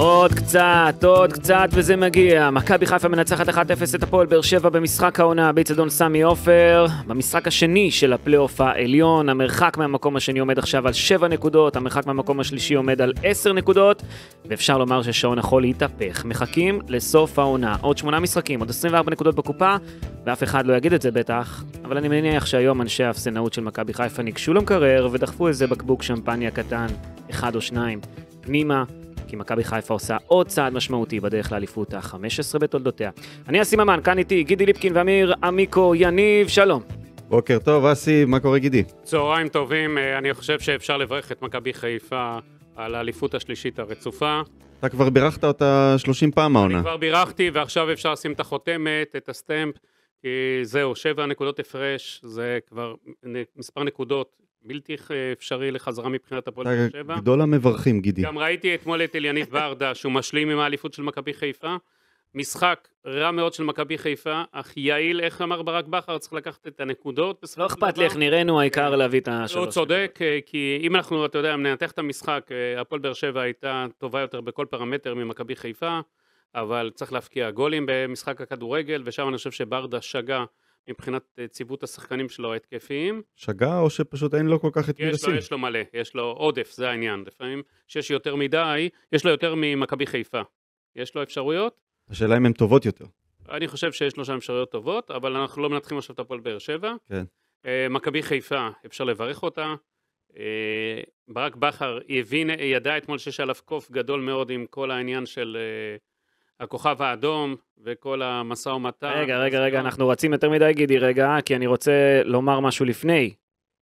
עוד קצת, עוד קצת, וזה מגיע. מכבי חיפה מנצחת 1-0 את הפועל באר שבע במשחק העונה באיצטדיון סמי עופר. במשחק השני של הפלייאוף העליון, המרחק מהמקום השני עומד עכשיו על 7 נקודות, המרחק מהמקום השלישי עומד על 10 נקודות, ואפשר לומר ששעון החול התהפך. מחכים לסוף העונה. עוד 8 משחקים, עוד 24 נקודות בקופה, ואף אחד לא יגיד את זה בטח, אבל אני מניח שהיום אנשי האפסנאות של מכבי חיפה ניגשו למקרר ודחפו איזה בקבוק שמפניה קטן, אחד או שניים, פנימה. כי מכבי חיפה עושה עוד צעד משמעותי בדרך לאליפות ה-15 בתולדותיה. אני אסי ממן, כאן איתי גידי ליפקין ואמיר עמיקו יניב, שלום. בוקר טוב, אסי, מה קורה גידי? צהריים טובים, אה, אני חושב שאפשר לברך את מכבי חיפה על האליפות השלישית הרצופה. אתה כבר בירכת אותה 30 פעם העונה. אני כבר בירכתי, ועכשיו אפשר לשים את החותמת, את הסטמפ, כי זהו, שבע נקודות הפרש, זה כבר מספר נקודות בלתי אפשרי לחזרה מבחינת הפועל אה, באר שבע. גדול המברכים, גידי. גם ראיתי אתמול את אליניב ברדה, שהוא משלים עם האליפות של מכבי חיפה. משחק רע מאוד של מכבי חיפה, אך יעיל, איך אמר ברק בכר, צריך לקחת את הנקודות. לא אכפת לי איך נראינו, העיקר להביא את השלוש. הוא צודק, אה, כי אם אנחנו, אתה יודע, ננתח את המשחק, אה, הפועל באר שבע הייתה טובה יותר בכל פרמטר ממכבי חיפה, אבל צריך להפקיע גולים במשחק הכדורגל, ושם אני חושב שברדה שגה. מבחינת אה, ציוות השחקנים שלו ההתקפיים. שגה או שפשוט אין לו כל כך את מי לשים? יש לו מלא, יש לו עודף, זה העניין. לפעמים שיש יותר מדי, יש לו יותר ממכבי חיפה. יש לו אפשרויות. השאלה אם הן טובות יותר. אני חושב שיש לו שם אפשרויות טובות, אבל אנחנו לא מנתחים עכשיו את הפועל באר שבע. כן. אה, מכבי חיפה, אפשר לברך אותה. אה, ברק בכר הבין, ידע אתמול שיש עליו קוף גדול מאוד עם כל העניין של הכוכב האדום וכל המשא ומתן. רגע, רגע, רגע, אנחנו רצים יותר מדי, גידי, רגע, כי אני רוצה לומר משהו לפני.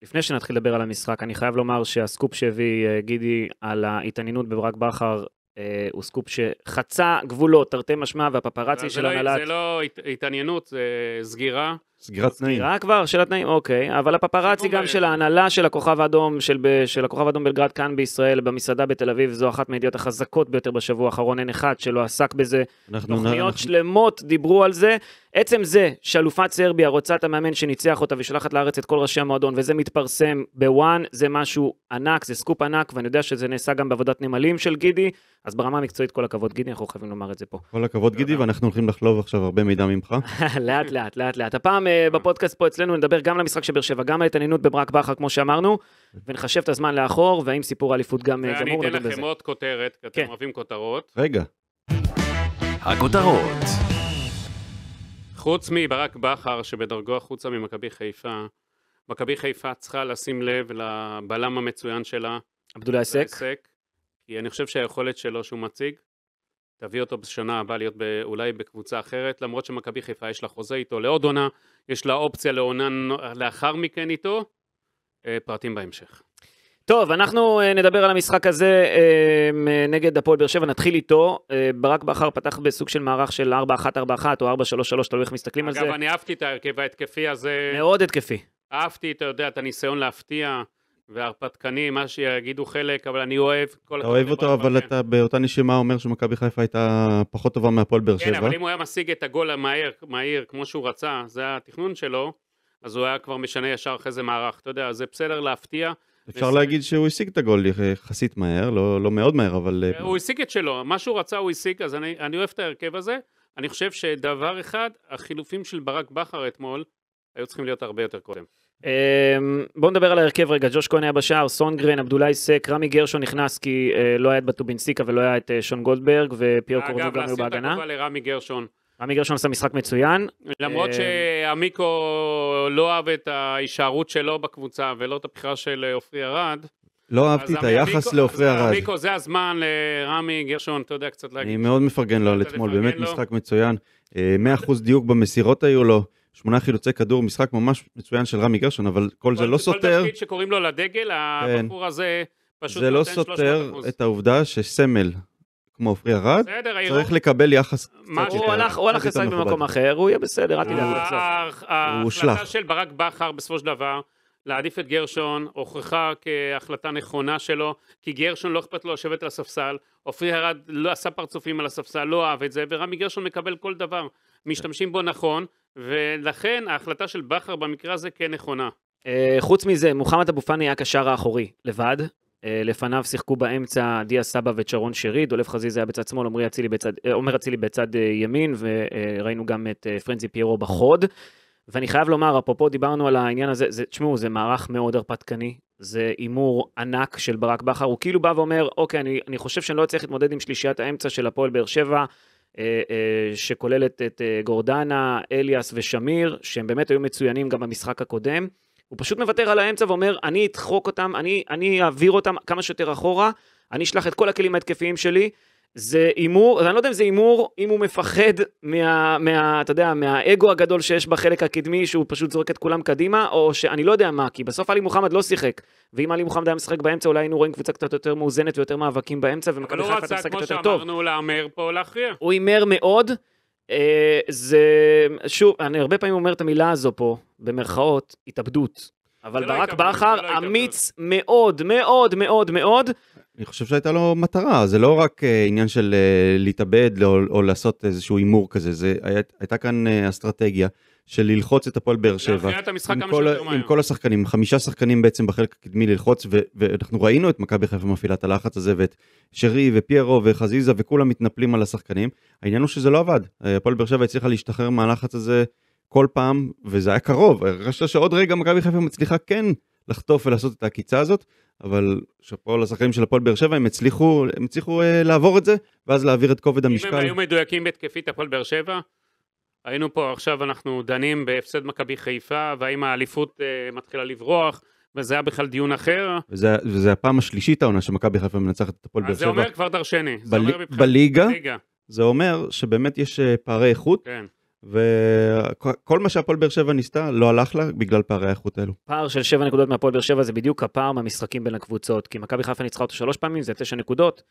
לפני שנתחיל לדבר על המשחק, אני חייב לומר שהסקופ שהביא אה, גידי על ההתעניינות בברק בכר אה, הוא סקופ שחצה גבולות, תרתי משמע, והפפרצי של לא, הנהלת... זה לא הת, התעניינות, זה סגירה. סגירת תנאים. סגירה כבר של התנאים, אוקיי. אבל הפפראצי גם של ההנהלה של הכוכב האדום, של, ב, של הכוכב האדום בלגרד כאן בישראל, במסעדה בתל אביב, זו אחת מהידיעות החזקות ביותר בשבוע האחרון, אין אחד שלא עסק בזה. אנחנו, תוכניות אנחנו... שלמות דיברו על זה. עצם זה שאלופת סרביה רוצה את המאמן שניצח אותה ושולחת לארץ את כל ראשי המועדון, וזה מתפרסם בוואן, זה משהו ענק, זה סקופ ענק, ואני יודע שזה נעשה גם בעבודת נמלים של גידי, אז ברמה המקצועית כל הכבוד גידי, אנחנו חייבים לומר את זה פה. כל הכבוד גידי, ואנחנו הולכים לחלוב עכשיו הרבה מידע ממך. לאט לאט, לאט לאט. הפעם אה, בפודקאסט פה אצלנו נדבר גם על המשחק של באר שבע, גם על ההתעניינות בברק בכר, כמו שאמרנו, כן. ונחשב את הזמן לאחור, והאם סיפור האליפות גם אה, גמור, נדון בזה. ואני אתן לכם עוד כותרת, כי אתם כן. אוהבים כותרות. רגע. הכותרות. חוץ מברק בכר, שבדרגו החוצה ממכבי חיפה, מכבי חיפה צריכה לשים לב לבלם המצוין שלה. עבדולי עסק. כי אני חושב שהיכולת שלו שהוא מציג, תביא אותו בשנה הבאה להיות ב, אולי בקבוצה אחרת, למרות שמכבי חיפה יש לה חוזה איתו לעוד עונה, יש לה אופציה לעונה לאחר מכן איתו, אה, פרטים בהמשך. טוב, אנחנו אה, נדבר על המשחק הזה אה, נגד הפועל באר שבע, נתחיל איתו. ברק בכר פתח בסוג של מערך של 4-1-4-1 או 4-3-3, תלוי איך מסתכלים אגב, על זה. אגב, אני אהבתי את ההרכב ההתקפי הזה. מאוד התקפי. אהבתי, אתה יודע, את הניסיון להפתיע. והרפתקני, מה שיגידו חלק, אבל אני אוהב כל... אתה אוהב אותו, אבל אתה באותה נשימה אומר שמכבי חיפה הייתה פחות טובה מהפועל באר כן, שבע. כן, אבל אם הוא היה משיג את הגול המהיר, מהיר, כמו שהוא רצה, זה היה התכנון שלו, אז הוא היה כבר משנה ישר אחרי זה מערך. אתה יודע, זה בסדר להפתיע. אפשר וזה... להגיד שהוא השיג את הגול יחסית מהר, לא, לא מאוד מהר, אבל... אה, הוא השיג את שלו, מה שהוא רצה הוא השיג, אז אני, אני אוהב את ההרכב הזה. אני חושב שדבר אחד, החילופים של ברק בכר אתמול היו צריכים להיות הרבה יותר קודם. אמ, בואו נדבר על ההרכב רגע, ג'וש כהן היה בשער, סונגרן, עבדולאי סק, רמי גרשון נכנס כי אה, לא היה את בטובינסיקה ולא היה את אה, שון גולדברג, ופיור קורדו גם היו בהגנה. אגב, להסיר את לרמי גרשון. רמי גרשון עשה משחק מצוין. למרות אמ, שעמיקו לא אהב את ההישארות שלו בקבוצה ולא את הבחירה של אה, עופרי ארד. לא אהבתי את היחס לעופרי ארד. עמיקו זה הזמן לרמי גרשון, אתה יודע קצת להגיד. אני מאוד מפרגן לו על אתמול, באמת משחק מצוין. 100% דיוק במסירות היו לו. שמונה חילוצי כדור, משחק ממש מצוין של רמי גרשון, אבל כל, כל זה לא כל סותר. כל תפקיד שקוראים לו לדגל, כן. הבחור הזה פשוט זה לא סותר את העובדה שסמל כמו עופרי ארד, צריך לקבל יחס קצת יותר הוא הלך, הוא הלך לסיים במקום אחר, הוא יהיה בסדר, אל תדאג, הוא ההחלטה של ברק בכר בסופו של דבר, להעדיף את גרשון, הוכחה כהחלטה נכונה שלו, כי גרשון לא אכפת לו לשבת על הספסל, עופרי ארד לא עשה פרצופים על הספסל, לא אהב את זה, ורמי גרשון מקבל כל דבר. משתמשים בו נכון, ולכן ההחלטה של בכר במקרה הזה כן נכונה. אה, חוץ מזה, מוחמד אבו פאני היה הקשר האחורי, לבד. אה, לפניו שיחקו באמצע דיה סבא וצ'רון שרי, דולף חזיזה היה בצד שמאל, אה, עומר אצילי בצד, אצילי בצד ימין, וראינו גם את פרנזי פיירו בחוד. ואני חייב לומר, אפרופו דיברנו על העניין הזה, זה, תשמעו, זה מערך מאוד הרפתקני, זה הימור ענק של ברק בכר, הוא כאילו בא ואומר, אוקיי, אני, אני חושב שאני לא אצליח להתמודד עם שלישיית האמצע של הפועל באר שבע, אה, אה, שכוללת את אה, גורדנה, אליאס ושמיר, שהם באמת היו מצוינים גם במשחק הקודם. הוא פשוט מוותר על האמצע ואומר, אני אדחוק אותם, אני, אני אעביר אותם כמה שיותר אחורה, אני אשלח את כל הכלים ההתקפיים שלי, זה הימור, אני לא יודע אם זה הימור, אם הוא מפחד מה, מה, אתה יודע, מהאגו הגדול שיש בחלק הקדמי, שהוא פשוט זורק את כולם קדימה, או שאני לא יודע מה, כי בסוף עלי מוחמד לא שיחק. ואם עלי מוחמד היה משחק באמצע, אולי היינו רואים קבוצה קצת יותר מאוזנת ויותר מאבקים באמצע, ומכבי חיפה הייתה יותר טוב. אבל הוא רצה, כמו שאמרנו, להמר פה להכריע. הוא הימר מאוד. אה, זה, שוב, אני הרבה פעמים אומר את המילה הזו פה, במרכאות, התאבדות. אבל לא ברק בכר לא אמיץ מאוד מאוד מאוד מאוד. אני חושב שהייתה לו מטרה, זה לא רק אה, עניין של אה, להתאבד או, לעשות איזשהו הימור כזה, זה הייתה כאן אה, אסטרטגיה של ללחוץ את הפועל באר שבע. עם כל, עם כל השחקנים, חמישה שחקנים בעצם בחלק הקדמי ללחוץ, ו, ואנחנו ראינו את מכבי חיפה מפעילה את הלחץ הזה, ואת שרי ופיירו וחזיזה וכולם מתנפלים על השחקנים. העניין הוא שזה לא עבד, הפועל באר שבע הצליחה להשתחרר מהלחץ הזה. כל פעם, וזה היה קרוב, הרגשת שעוד רגע מכבי חיפה מצליחה כן לחטוף ולעשות את העקיצה הזאת, אבל שאפו לשחקנים של הפועל באר שבע, הם הצליחו, הם הצליחו אה, לעבור את זה, ואז להעביר את כובד המשקל. אם הם היו מדויקים בהתקפית הפועל באר שבע, היינו פה עכשיו, אנחנו דנים בהפסד מכבי חיפה, והאם האליפות אה, מתחילה לברוח. וזה היה בכלל דיון אחר. וזה, וזה הפעם השלישית העונה שמכבי חיפה מנצחת את הפועל באר שבע. אז זה אומר כבר דרשני. בלי, בליגה, בליגה, זה אומר שבאמת יש אה, פערי איכות. כן. וכל מה שהפועל באר שבע ניסתה לא הלך לה בגלל פערי האיכות האלו. פער של 7 נקודות מהפועל באר שבע זה בדיוק הפער מהמשחקים בין הקבוצות, כי מכבי חיפה ניצחה אותו 3 פעמים, זה 9 נקודות.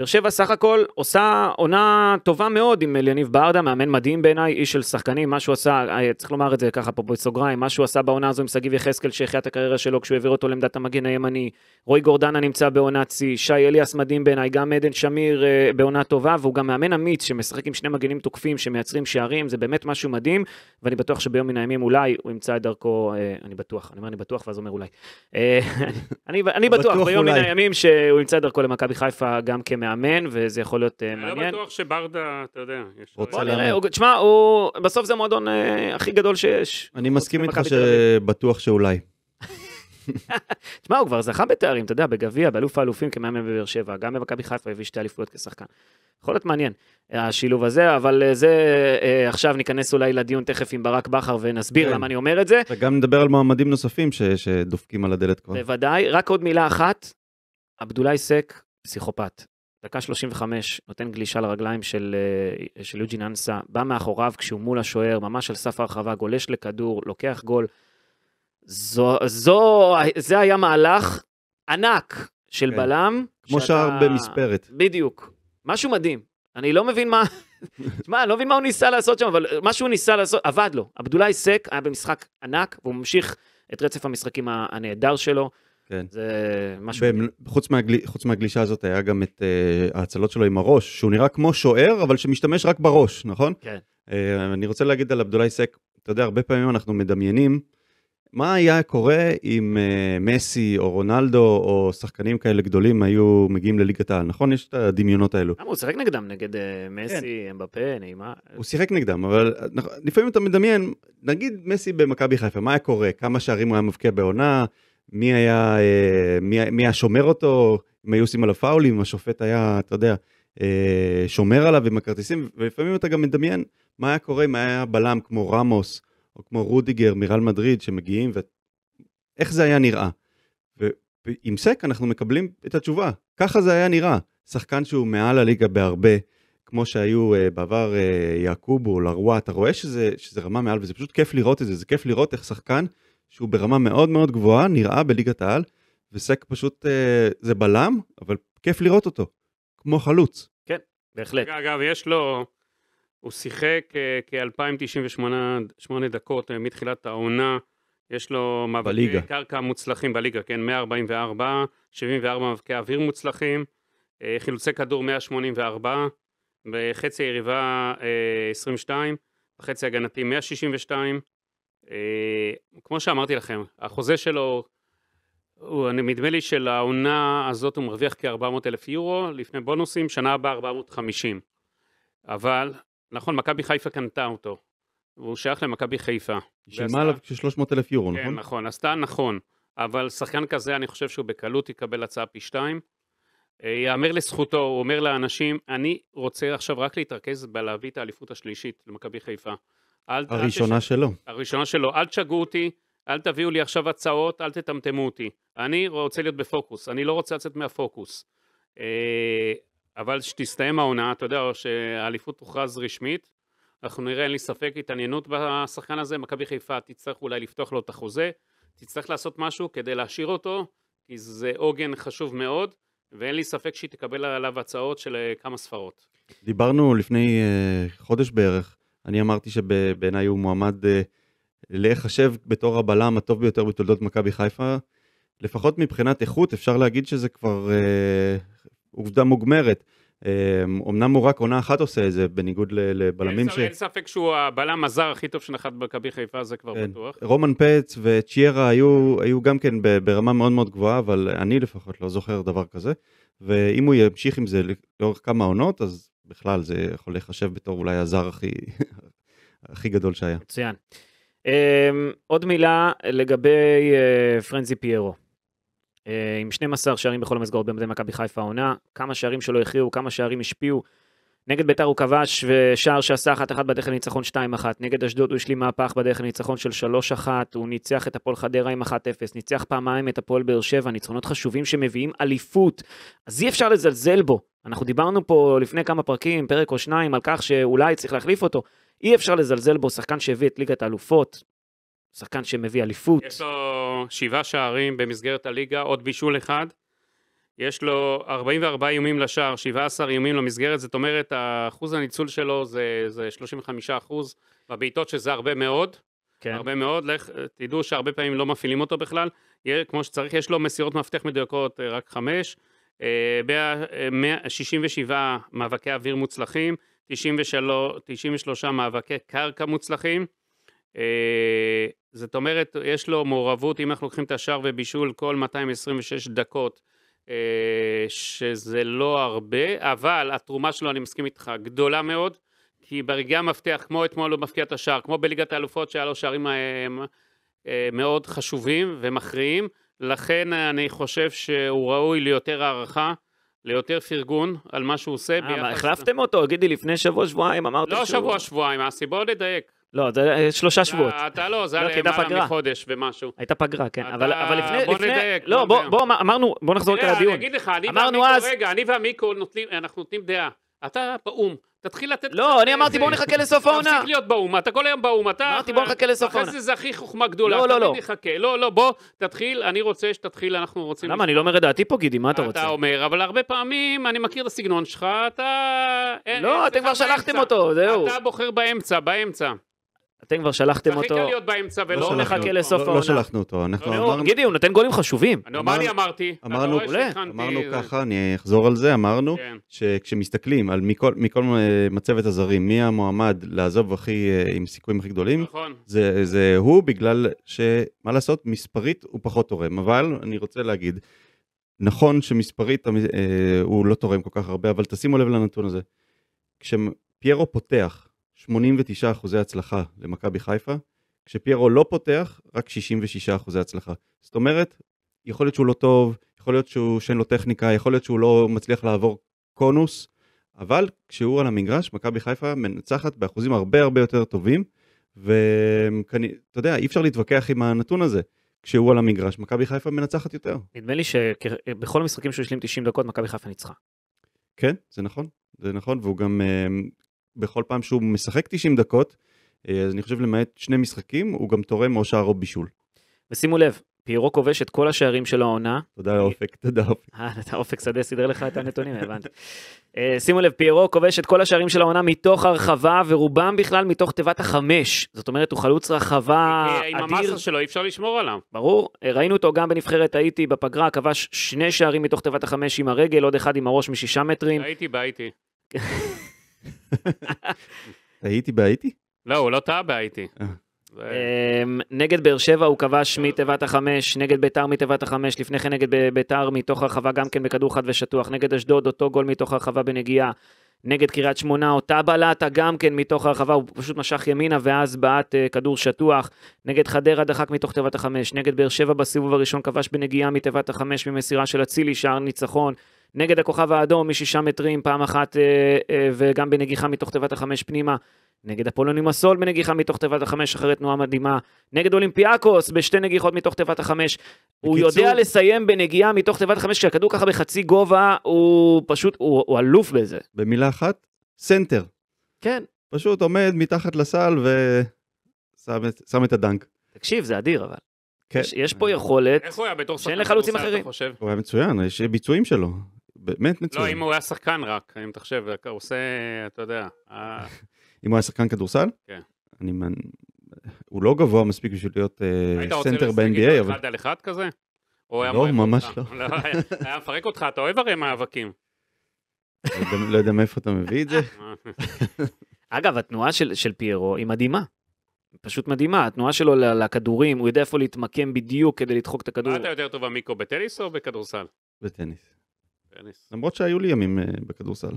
באר שבע סך הכל עושה עונה טובה מאוד עם אליניב ברדה, מאמן מדהים בעיניי, איש של שחקנים, מה שהוא עשה, אה, צריך לומר את זה ככה פה בסוגריים, מה שהוא עשה בעונה הזו עם שגיב יחזקאל שהחיית הקריירה שלו כשהוא העביר אותו לעמדת המגן הימני, רועי גורדנה נמצא בעונת שיא, שי אליאס מדהים בעיניי, גם עדן שמיר אה, בעונה טובה, והוא גם מאמן אמיץ שמשחק עם שני מגנים תוקפים שמייצרים שערים, זה באמת משהו מדהים, ואני בטוח שביום מן הימים אולי הוא ימצא את דרכו, אה, אני בטוח, אני אומר אני בטוח ואז אומר אולי. אני, אני בטוח ביום מן הימים שהוא ימצא את דרכו למכבי חיפה גם כמאמן. מאמן, וזה יכול להיות מעניין. אה, אני לא בטוח שברדה, אתה יודע, יש... רוצה לראות. אוקיי, תשמע, בסוף זה המועדון אה, הכי גדול שיש. אני מסכים איתך שבטוח שאולי. תשמע, הוא כבר זכה בתארים, אתה יודע, בגביע, באלוף האלופים כמאמן בבאר שבע, גם במכבי חיפה הביא שתי אליפויות כשחקן. יכול להיות מעניין, השילוב הזה, אבל אה, זה, עכשיו ניכנס אולי לדיון תכף עם ברק בכר ונסביר כן. למה אני אומר את זה. וגם נדבר על מועמדים נוספים שדופקים על הדלת כבר. בוודאי, רק עוד מילה אחת, עבדולאי סק, פסיכופת. דקה 35, נותן גלישה לרגליים של, אה, של יוג'ין אנסה, בא מאחוריו כשהוא מול השוער, ממש על סף הרחבה, גולש לכדור, לוקח גול. זו, זו, זה היה מהלך ענק של כן. בלם. כמו שאתה... שער במספרת. בדיוק. משהו מדהים. אני לא מבין מה... תשמע, אני לא מבין מה הוא ניסה לעשות שם, אבל מה שהוא ניסה לעשות, עבד לו. עבדולאי סק היה במשחק ענק, והוא ממשיך את רצף המשחקים הנהדר שלו. כן. זה משהו... במ... חוץ, מהגל... חוץ מהגלישה הזאת היה גם את uh, ההצלות שלו עם הראש, שהוא נראה כמו שוער, אבל שמשתמש רק בראש, נכון? כן. Uh, אני רוצה להגיד על עבדולאי סק, אתה יודע, הרבה פעמים אנחנו מדמיינים מה היה קורה אם uh, מסי או רונלדו או שחקנים כאלה גדולים היו מגיעים לליגת העל, נכון? יש את הדמיונות האלו. למה הוא שיחק נגדם, נגד uh, מסי, כן. אמבפה, נעימה? הוא שיחק נגדם, אבל נכון, לפעמים אתה מדמיין, נגיד מסי במכבי חיפה, מה היה קורה? כמה שערים הוא היה מבקיע בעונה? מי היה, אה, מי, מי היה שומר אותו, אם היו עושים עליו פאולים, אם השופט היה, אתה יודע, אה, שומר עליו עם הכרטיסים, ולפעמים אתה גם מדמיין מה היה קורה אם היה בלם כמו רמוס, או כמו רודיגר מרל מדריד שמגיעים, ואיך זה היה נראה. ועם סק אנחנו מקבלים את התשובה, ככה זה היה נראה. שחקן שהוא מעל הליגה בהרבה, כמו שהיו אה, בעבר יעקובו, לרוע, אתה רואה שזה, שזה רמה מעל, וזה פשוט כיף לראות את זה, זה כיף לראות איך שחקן שהוא ברמה מאוד מאוד גבוהה, נראה בליגת העל, וסק פשוט, אה, זה בלם, אבל כיף לראות אותו, כמו חלוץ. כן, בהחלט. אגב, יש לו, הוא שיחק אה, כ-2,098 דקות אה, מתחילת העונה, יש לו מאבקי קרקע מוצלחים בליגה, כן, 144, 74 מאבקי אוויר מוצלחים, אה, חילוצי כדור 184, בחצי היריבה 22, בחצי הגנתי 162, אה, כמו שאמרתי לכם, החוזה שלו, הוא, אני נדמה לי שלעונה הזאת הוא מרוויח כ-400 אלף יורו, לפני בונוסים, שנה הבאה 450. אבל, נכון, מכבי חיפה קנתה אותו, והוא שייך למכבי חיפה. שילמה עליו כ-300 אלף יורו, כן, נכון? כן, נכון, עשתה נכון, אבל שחקן כזה, אני חושב שהוא בקלות יקבל הצעה פי שתיים. אה, יאמר לזכותו, הוא אומר לאנשים, אני רוצה עכשיו רק להתרכז בלהביא את האליפות השלישית למכבי חיפה. אל, הראשונה אל תש... שלו. הראשונה שלו. אל תשגעו אותי, אל תביאו לי עכשיו הצעות, אל תטמטמו אותי. אני רוצה להיות בפוקוס, אני לא רוצה לצאת מהפוקוס. אה, אבל כשתסתיים העונה, אתה יודע, שהאליפות תוכרז רשמית, אנחנו נראה, אין לי ספק, התעניינות בשחקן הזה, מכבי חיפה תצטרך אולי לפתוח לו את החוזה, תצטרך לעשות משהו כדי להשאיר אותו, כי זה עוגן חשוב מאוד, ואין לי ספק שהיא תקבל עליו הצעות של אה, כמה ספרות. דיברנו לפני אה, חודש בערך אני אמרתי שבעיניי הוא מועמד אה, להיחשב בתור הבלם הטוב ביותר בתולדות מכבי חיפה. לפחות מבחינת איכות אפשר להגיד שזה כבר אה, עובדה מוגמרת. אה, אמנם הוא רק עונה אחת עושה את זה, בניגוד לבלמים ש... אין ספק שהוא הבלם הזר הכי טוב שנחת במכבי חיפה, זה כבר אין. כן. בטוח. רומן פץ וצ'יירה היו, היו גם כן ברמה מאוד מאוד גבוהה, אבל אני לפחות לא זוכר דבר כזה. ואם הוא ימשיך עם זה לאורך כמה עונות, אז בכלל, זה יכול להיחשב בתור אולי הזר הכי, הכי גדול שהיה. מצוין. Um, עוד מילה לגבי uh, פרנזי פיירו. Uh, עם 12 שערים בכל המסגרות במדי מכבי חיפה העונה, כמה שערים שלא הכריעו, כמה שערים השפיעו. נגד ביתר הוא כבש ושער שעשה 1-1 בדרך לניצחון 2-1, נגד אשדוד הוא השלים מהפך בדרך לניצחון של 3-1, הוא ניצח את הפועל חדרה עם 1-0, ניצח פעמיים את הפועל באר שבע, ניצחונות חשובים שמביאים אליפות, אז אי אפשר לזלזל בו. אנחנו דיברנו פה לפני כמה פרקים, פרק או שניים, על כך שאולי צריך להחליף אותו. אי אפשר לזלזל בו, שחקן שהביא את ליגת האלופות, שחקן שמביא אליפות. יש לו שבעה שערים במסגרת הליגה, עוד בישול אחד. יש לו 44 איומים לשער, 17 איומים למסגרת, זאת אומרת, אחוז הניצול שלו זה, זה 35 אחוז, בבעיטות שזה הרבה מאוד, כן. הרבה מאוד, לך, תדעו שהרבה פעמים לא מפעילים אותו בכלל, יהיה, כמו שצריך, יש לו מסירות מפתח מדויקות, אה, רק חמש, 67 אה, אה, מאבקי אוויר מוצלחים, 93, 93 מאבקי קרקע מוצלחים, זאת אומרת, יש לו מעורבות, אם אנחנו לוקחים את השער ובישול, כל 226 דקות אה, שזה לא הרבה, אבל התרומה שלו, אני מסכים איתך, גדולה מאוד, כי ברגעי המפתח, כמו אתמול הוא מפקיע את השער, כמו בליגת האלופות שהיה לו שערים אה, אה, מאוד חשובים ומכריעים, לכן אני חושב שהוא ראוי ליותר הערכה. ליותר פרגון על מה שהוא עושה. אה, ביחס... החלפתם אותו, תגידי, לפני שבוע, שבועיים, אמרת לא שהוא... לא שבוע, שבועיים, אסי, בוא נדייק. לא, זה אה, שלושה לא, שבועות. אתה לא, זה לא, היה למעלה מחודש ומשהו. הייתה פגרה, כן. אבל לפני... בוא נדייק. לא, בוא, אמרנו, בוא נחזור את הדיון. אני אגיד לך, אני והמיקרו, רגע, אני והמיקרו אנחנו נותנים דעה. אתה באו"ם, תתחיל לתת... לא, אני אמרתי בוא נחכה לסוף העונה. תפסיק להיות באו"ם, אתה כל היום באו"ם, אתה... אמרתי בוא נחכה לסוף העונה. אחרי זה זה הכי חוכמה גדולה, לא, לא, לא. לא, לא, בוא, תתחיל, אני רוצה שתתחיל, אנחנו רוצים... למה, אני לא אומר את דעתי פה, גידי, מה אתה רוצה? אתה אומר, אבל הרבה פעמים, אני מכיר את הסגנון שלך, אתה... לא, אתם כבר שלחתם אותו, זהו. אתה בוחר באמצע, באמצע. אתם כבר שלחתם אותו. הכי קל להיות באמצע ולא נחכה לסוף העונה. לא שלחנו אותו, אנחנו לא, לא, אמרנו... לא, גידי, הוא נותן גולים חשובים. מה אני אמרתי? אמרנו, אמרנו ככה, אני אחזור על זה, אמרנו כן. שכשמסתכלים על מכל אה, מצבת הזרים, מי המועמד לעזוב הכי, אה, עם סיכויים הכי גדולים, נכון. זה הוא בגלל שמה לעשות, מספרית הוא פחות תורם, אבל אני רוצה להגיד, נכון שמספרית אה, הוא לא תורם כל כך הרבה, אבל תשימו לב לנתון הזה. כשפיירו פותח, 89 אחוזי הצלחה למכבי חיפה, כשפיירו לא פותח, רק 66 אחוזי הצלחה. זאת אומרת, יכול להיות שהוא לא טוב, יכול להיות שהוא שאין לו טכניקה, יכול להיות שהוא לא מצליח לעבור קונוס, אבל כשהוא על המגרש, מכבי חיפה מנצחת באחוזים הרבה הרבה יותר טובים, ואתה יודע, אי אפשר להתווכח עם הנתון הזה. כשהוא על המגרש, מכבי חיפה מנצחת יותר. נדמה לי שבכל המשחקים שהוא השלים 90 דקות, מכבי חיפה ניצחה. כן, זה נכון, זה נכון, והוא גם אה, בכל פעם שהוא משחק 90 דקות, אה, אז אני חושב למעט שני משחקים, הוא גם תורם או שער או בישול. ושימו לב, פיירו כובש את כל השערים של העונה. תודה אה, אופק, תודה אופק. אה, אתה אופק שדה סידר לך את הנתונים, הבנתי. אה, שימו לב, פיירו כובש את כל השערים של העונה מתוך הרחבה, ורובם בכלל מתוך תיבת החמש. זאת אומרת, הוא חלוץ רחבה אדיר. עם המאסר שלו אי אפשר לשמור עליו. ברור, ראינו אותו גם בנבחרת האיטי בפגרה, כבש שני שערים מתוך תיבת החמש עם הרגל, עוד אחד עם הראש משישה מטרים. הייתי בה, טעיתי בהאיטי? לא, הוא לא טעה בהאיטי. אה. אמ, נגד באר שבע הוא כבש מתיבת החמש, נגד ביתר מתיבת החמש, לפני כן נגד ביתר מתוך הרחבה גם כן בכדור חד ושטוח, נגד אשדוד אותו גול מתוך הרחבה בנגיעה, נגד קריית שמונה אותה בלטה גם כן מתוך הרחבה, הוא פשוט משך ימינה ואז בעט אה, כדור שטוח, נגד חדרה דחק מתוך תיבת החמש, נגד באר שבע בסיבוב הראשון כבש בנגיעה מתיבת החמש ממסירה של אצילי, שער ניצחון. נגד הכוכב האדום משישה מטרים פעם אחת אה, אה, וגם בנגיחה מתוך תיבת החמש פנימה. נגד אפולוני מסול בנגיחה מתוך תיבת החמש אחרי תנועה מדהימה, נגד אולימפיאקוס בשתי נגיחות מתוך תיבת החמש. בקיצור... הוא יודע לסיים בנגיעה מתוך תיבת החמש, כשהכדור ככה בחצי גובה, הוא פשוט, הוא, הוא אלוף בזה. במילה אחת, סנטר. כן. פשוט עומד מתחת לסל ושם את הדנק. תקשיב, זה אדיר אבל. כן. יש, יש פה יכולת שאין לחלוצים אחרים. אתה חושב? הוא היה מצוין, יש ביצועים שלו. באמת מצוין. לא, אם הוא היה שחקן רק, אם תחשב, הוא עושה, אתה יודע. אה. אם הוא היה שחקן כדורסל? כן. הוא לא גבוה מספיק בשביל להיות סנטר ב-NBA, אבל... היית רוצה לשחק אחד על אחד כזה? לא, ממש לא. לא היה מפרק אותך, אתה אוהב הרי מאבקים. לא יודע לא מאיפה אתה מביא את זה. אה. אגב, התנועה של, של פיירו היא מדהימה. פשוט מדהימה, התנועה שלו לכדורים, הוא יודע איפה להתמקם בדיוק כדי לדחוק את הכדור. מה אתה יותר טוב, המיקרו, בטניס או בכדורסל? בטניס. טניס. למרות שהיו לי ימים אה, בכדורסל.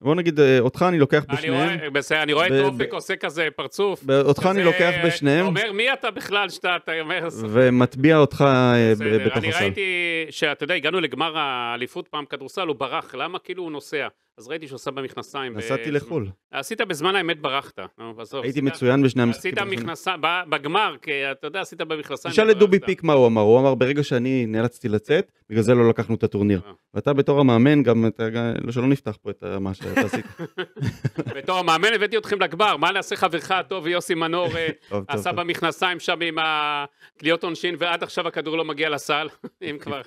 בוא נגיד, אה, אותך אני לוקח בשניהם. אה, בסדר, אני רואה את אופק עושה כזה פרצוף. אותך אני לוקח בשניהם. אומר, מי אתה בכלל שאתה אתה אומר... ומטביע אותך בתוך הסל. אני ראיתי שאתה יודע, הגענו לגמר האליפות פעם כדורסל, הוא ברח, למה כאילו הוא נוסע? אז ראיתי שהוא עשה במכנסיים. נסעתי ב... לחו"ל. עשית בזמן האמת ברחת. עזוב, הייתי עשית, מצוין בשני המשחקים. עשית מכנסיים, בגמר, כי אתה יודע, עשית במכנסיים. תשאל את דובי פיק מה הוא אמר, הוא אמר ברגע שאני נאלצתי לצאת, בגלל זה לא לקחנו את הטורניר. אה. ואתה בתור המאמן, גם אתה, שלא נפתח פה את אה, מה שאתה עשית. בתור המאמן הבאתי אתכם לגמר, מה נעשה חברך הטוב יוסי מנור אה, עשה במכנסיים שם עם הקליעות עונשין, ועד עכשיו הכדור לא מגיע לסל, אם כבר.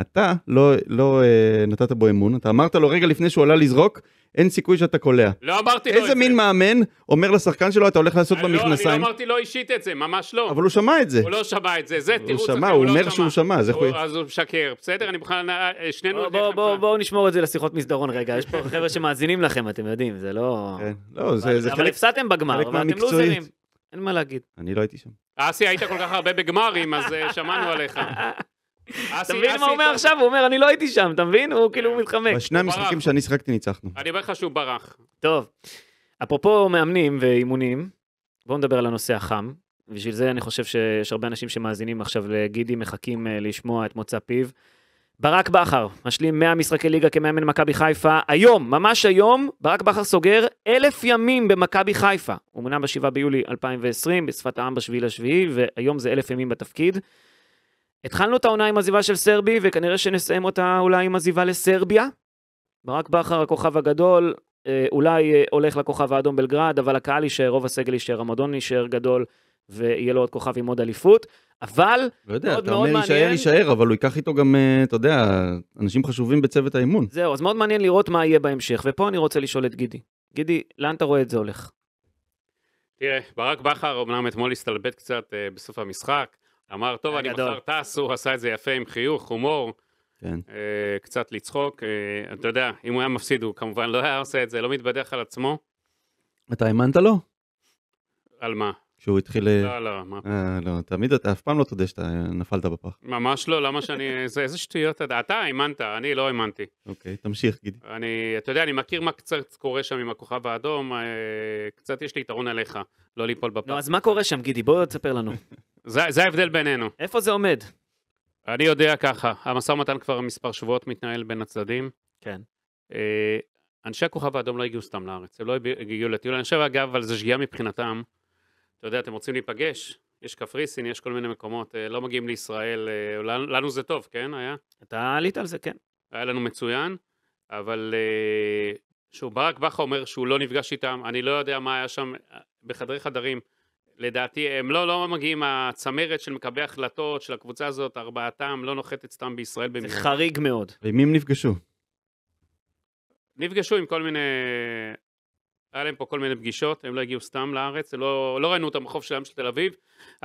אתה לא, לא נתת בו אמון, אתה אמרת לו רגע לפני שהוא עלה לזרוק, אין סיכוי שאתה קולע. לא אמרתי לו את זה. איזה מין מאמן אומר לשחקן שלו, אתה הולך לעשות אה, במכנסיים? לא, אני לא אמרתי לו אישית את זה, ממש לא. אבל הוא שמע את זה. הוא לא שמע את זה, זה תירוץ אחר, הוא לא שמע. הוא אומר שהוא שמע, אז הוא משקר, בסדר? אני בכלל, אה, אה, שנינו... בואו נשמור את זה לשיחות מסדרון רגע, יש פה חבר'ה שמאזינים לכם, אתם יודעים, זה לא... כן. לא, זה חלק... אבל הפסדתם בגמר, ואתם לוזרים. אין מה להגיד. אני לא הייתי שם. אסי, היית כל כך הרבה בגמרים, אז שמענו עליך. אה, אתה מבין אה, מה הוא אומר עכשיו? הוא אומר, אני לא הייתי שם, אתה מבין? הוא אה, כאילו מתחמק. בשני המשחקים שאני שיחקתי ניצחנו. אני אומר לך שהוא ברח. טוב, אפרופו מאמנים ואימונים, בואו נדבר על הנושא החם. בשביל זה אני חושב שיש הרבה אנשים שמאזינים עכשיו לגידי, מחכים לשמוע את מוצא פיו. ברק בכר, משלים 100 משחקי ליגה כמאמן מכבי חיפה. היום, ממש היום, ברק בכר סוגר אלף ימים במכבי חיפה. הוא מונה ב-7 ביולי 2020, בשפת העם ב-7 ביולי, והיום זה אלף ימים בתפקיד. התחלנו את העונה עם עזיבה של סרבי, וכנראה שנסיים אותה אולי עם עזיבה לסרביה. ברק בכר, הכוכב הגדול, אה, אולי אה, הולך לכוכב האדום בלגרד, אבל הקהל יישאר, רוב הסגל יישאר, המועדון יישאר גדול, ויהיה לו עוד כוכב עם עוד אליפות. אבל, לא יודע, מאוד מאוד מעניין... אתה אומר יישאר, יישאר, אבל הוא ייקח איתו גם, אה, אתה יודע, אנשים חשובים בצוות האימון. זהו, אז מאוד מעניין לראות מה יהיה בהמשך, ופה אני רוצה לשאול את גידי. גידי, לאן אתה רואה את זה הולך? תראה, ברק בכר אמנם אתמול הסתלבט קצת בסוף המשחק, אמר, טוב, אני מחר טס, הוא עשה את זה יפה עם חיוך, הומור. כן. אה, קצת לצחוק, אה, אתה יודע, אם הוא היה מפסיד, הוא כמובן לא היה עושה את זה, לא מתבדח על עצמו. אתה האמנת לו? על מה? שהוא התחיל... אה, לא, לא, מה... אה, לא, תמיד אתה אף פעם לא תודה שאתה אה, נפלת בפח. ממש לא, למה שאני... זה, איזה שטויות אתה... האמנת, אני לא האמנתי. אוקיי, תמשיך, גידי. אני, אתה יודע, אני מכיר מה קצת קורה שם עם הכוכב האדום, אה, קצת יש לי יתרון עליך, לא ליפול בפח. נו, אז מה קורה שם, גידי? בוא תספר לנו. זה ההבדל בינינו. איפה זה עומד? אני יודע ככה, המשא ומתן כבר מספר שבועות מתנהל בין הצדדים. כן. אנשי הכוכב האדום לא הגיעו סתם לארץ, הם לא הגיעו לטיול. אני חושב, אגב, על זה שגיאה מבחינתם. אתה יודע, אתם רוצים להיפגש, יש קפריסין, יש כל מיני מקומות, אה, לא מגיעים לישראל, אה, לנו זה טוב, כן, היה? אתה עלית על זה, כן. היה לנו מצוין, אבל אה, שוב, ברק בכר אומר שהוא לא נפגש איתם, אני לא יודע מה היה שם בחדרי חדרים. לדעתי, הם לא, לא מגיעים, הצמרת של מקבלי החלטות של הקבוצה הזאת, ארבעתם, לא נוחתת סתם בישראל. זה במיוחד. חריג מאוד. ועם מי הם נפגשו? נפגשו עם כל מיני היה להם פה כל מיני פגישות, הם לא הגיעו סתם לארץ, לא, לא ראינו את המחוף שלהם של תל אביב.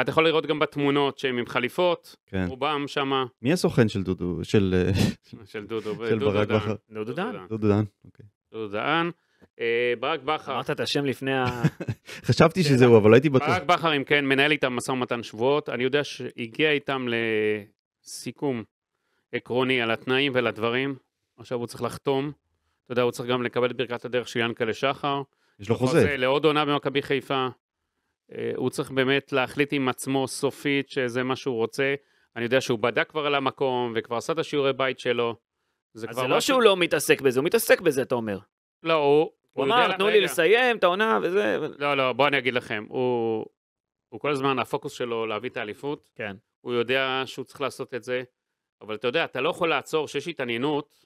אתה יכול לראות גם בתמונות שהם עם חליפות, כן. רובם שמה. מי הסוכן של דודו? של, של דודו, של דודו ברק בכר. דודו דן. דודו דן, אוקיי. דודו דן. אה, ברק בכר. אמרת את השם לפני ה... חשבתי כן. שזהו, אבל לא הייתי בטוח. ברק בכר, אם כן, מנהל איתם משא ומתן שבועות. אני יודע שהגיע איתם לסיכום עקרוני על התנאים ועל הדברים. עכשיו הוא צריך לחתום. אתה יודע, הוא צריך גם לקבל את ברכת הדרך של ינקלה שחר. יש לו לא, חוזה. חוזה לעוד עונה במכבי חיפה. אה, הוא צריך באמת להחליט עם עצמו סופית שזה מה שהוא רוצה. אני יודע שהוא בדק כבר על המקום, וכבר עשה את השיעורי בית שלו. זה אז זה לא שהוא לא מתעסק בזה, הוא מתעסק בזה, אתה אומר. לא, הוא... הוא אמר, תנו לי לסיים את העונה וזה... לא, לא, בוא אני אגיד לכם. הוא, הוא כל הזמן, הפוקוס שלו להביא את האליפות. כן. הוא יודע שהוא צריך לעשות את זה, אבל אתה יודע, אתה לא יכול לעצור שיש התעניינות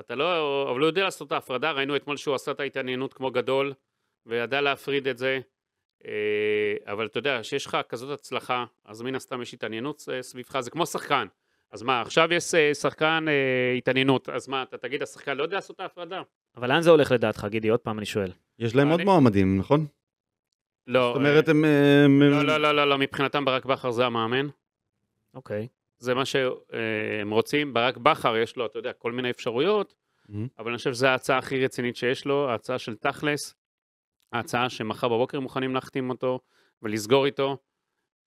אתה לא, אבל הוא יודע לעשות את ההפרדה, ראינו אתמול שהוא עשה את ההתעניינות כמו גדול, וידע להפריד את זה, אבל אתה יודע, כשיש לך כזאת הצלחה, אז מן הסתם יש התעניינות סביבך, זה כמו שחקן. אז מה, עכשיו יש שחקן התעניינות, אז מה, אתה תגיד, השחקן לא יודע לעשות את ההפרדה? אבל לאן זה הולך לדעתך, גידי? עוד פעם אני שואל. יש להם עוד מועמדים, נכון? לא. זאת אומרת, הם... לא, לא, לא, לא, מבחינתם ברק בכר זה המאמן. אוקיי. זה מה שהם רוצים, ברק בכר יש לו, אתה יודע, כל מיני אפשרויות, mm-hmm. אבל אני חושב שזו ההצעה הכי רצינית שיש לו, ההצעה של תכלס, ההצעה שמחר בבוקר מוכנים להחתים אותו ולסגור איתו.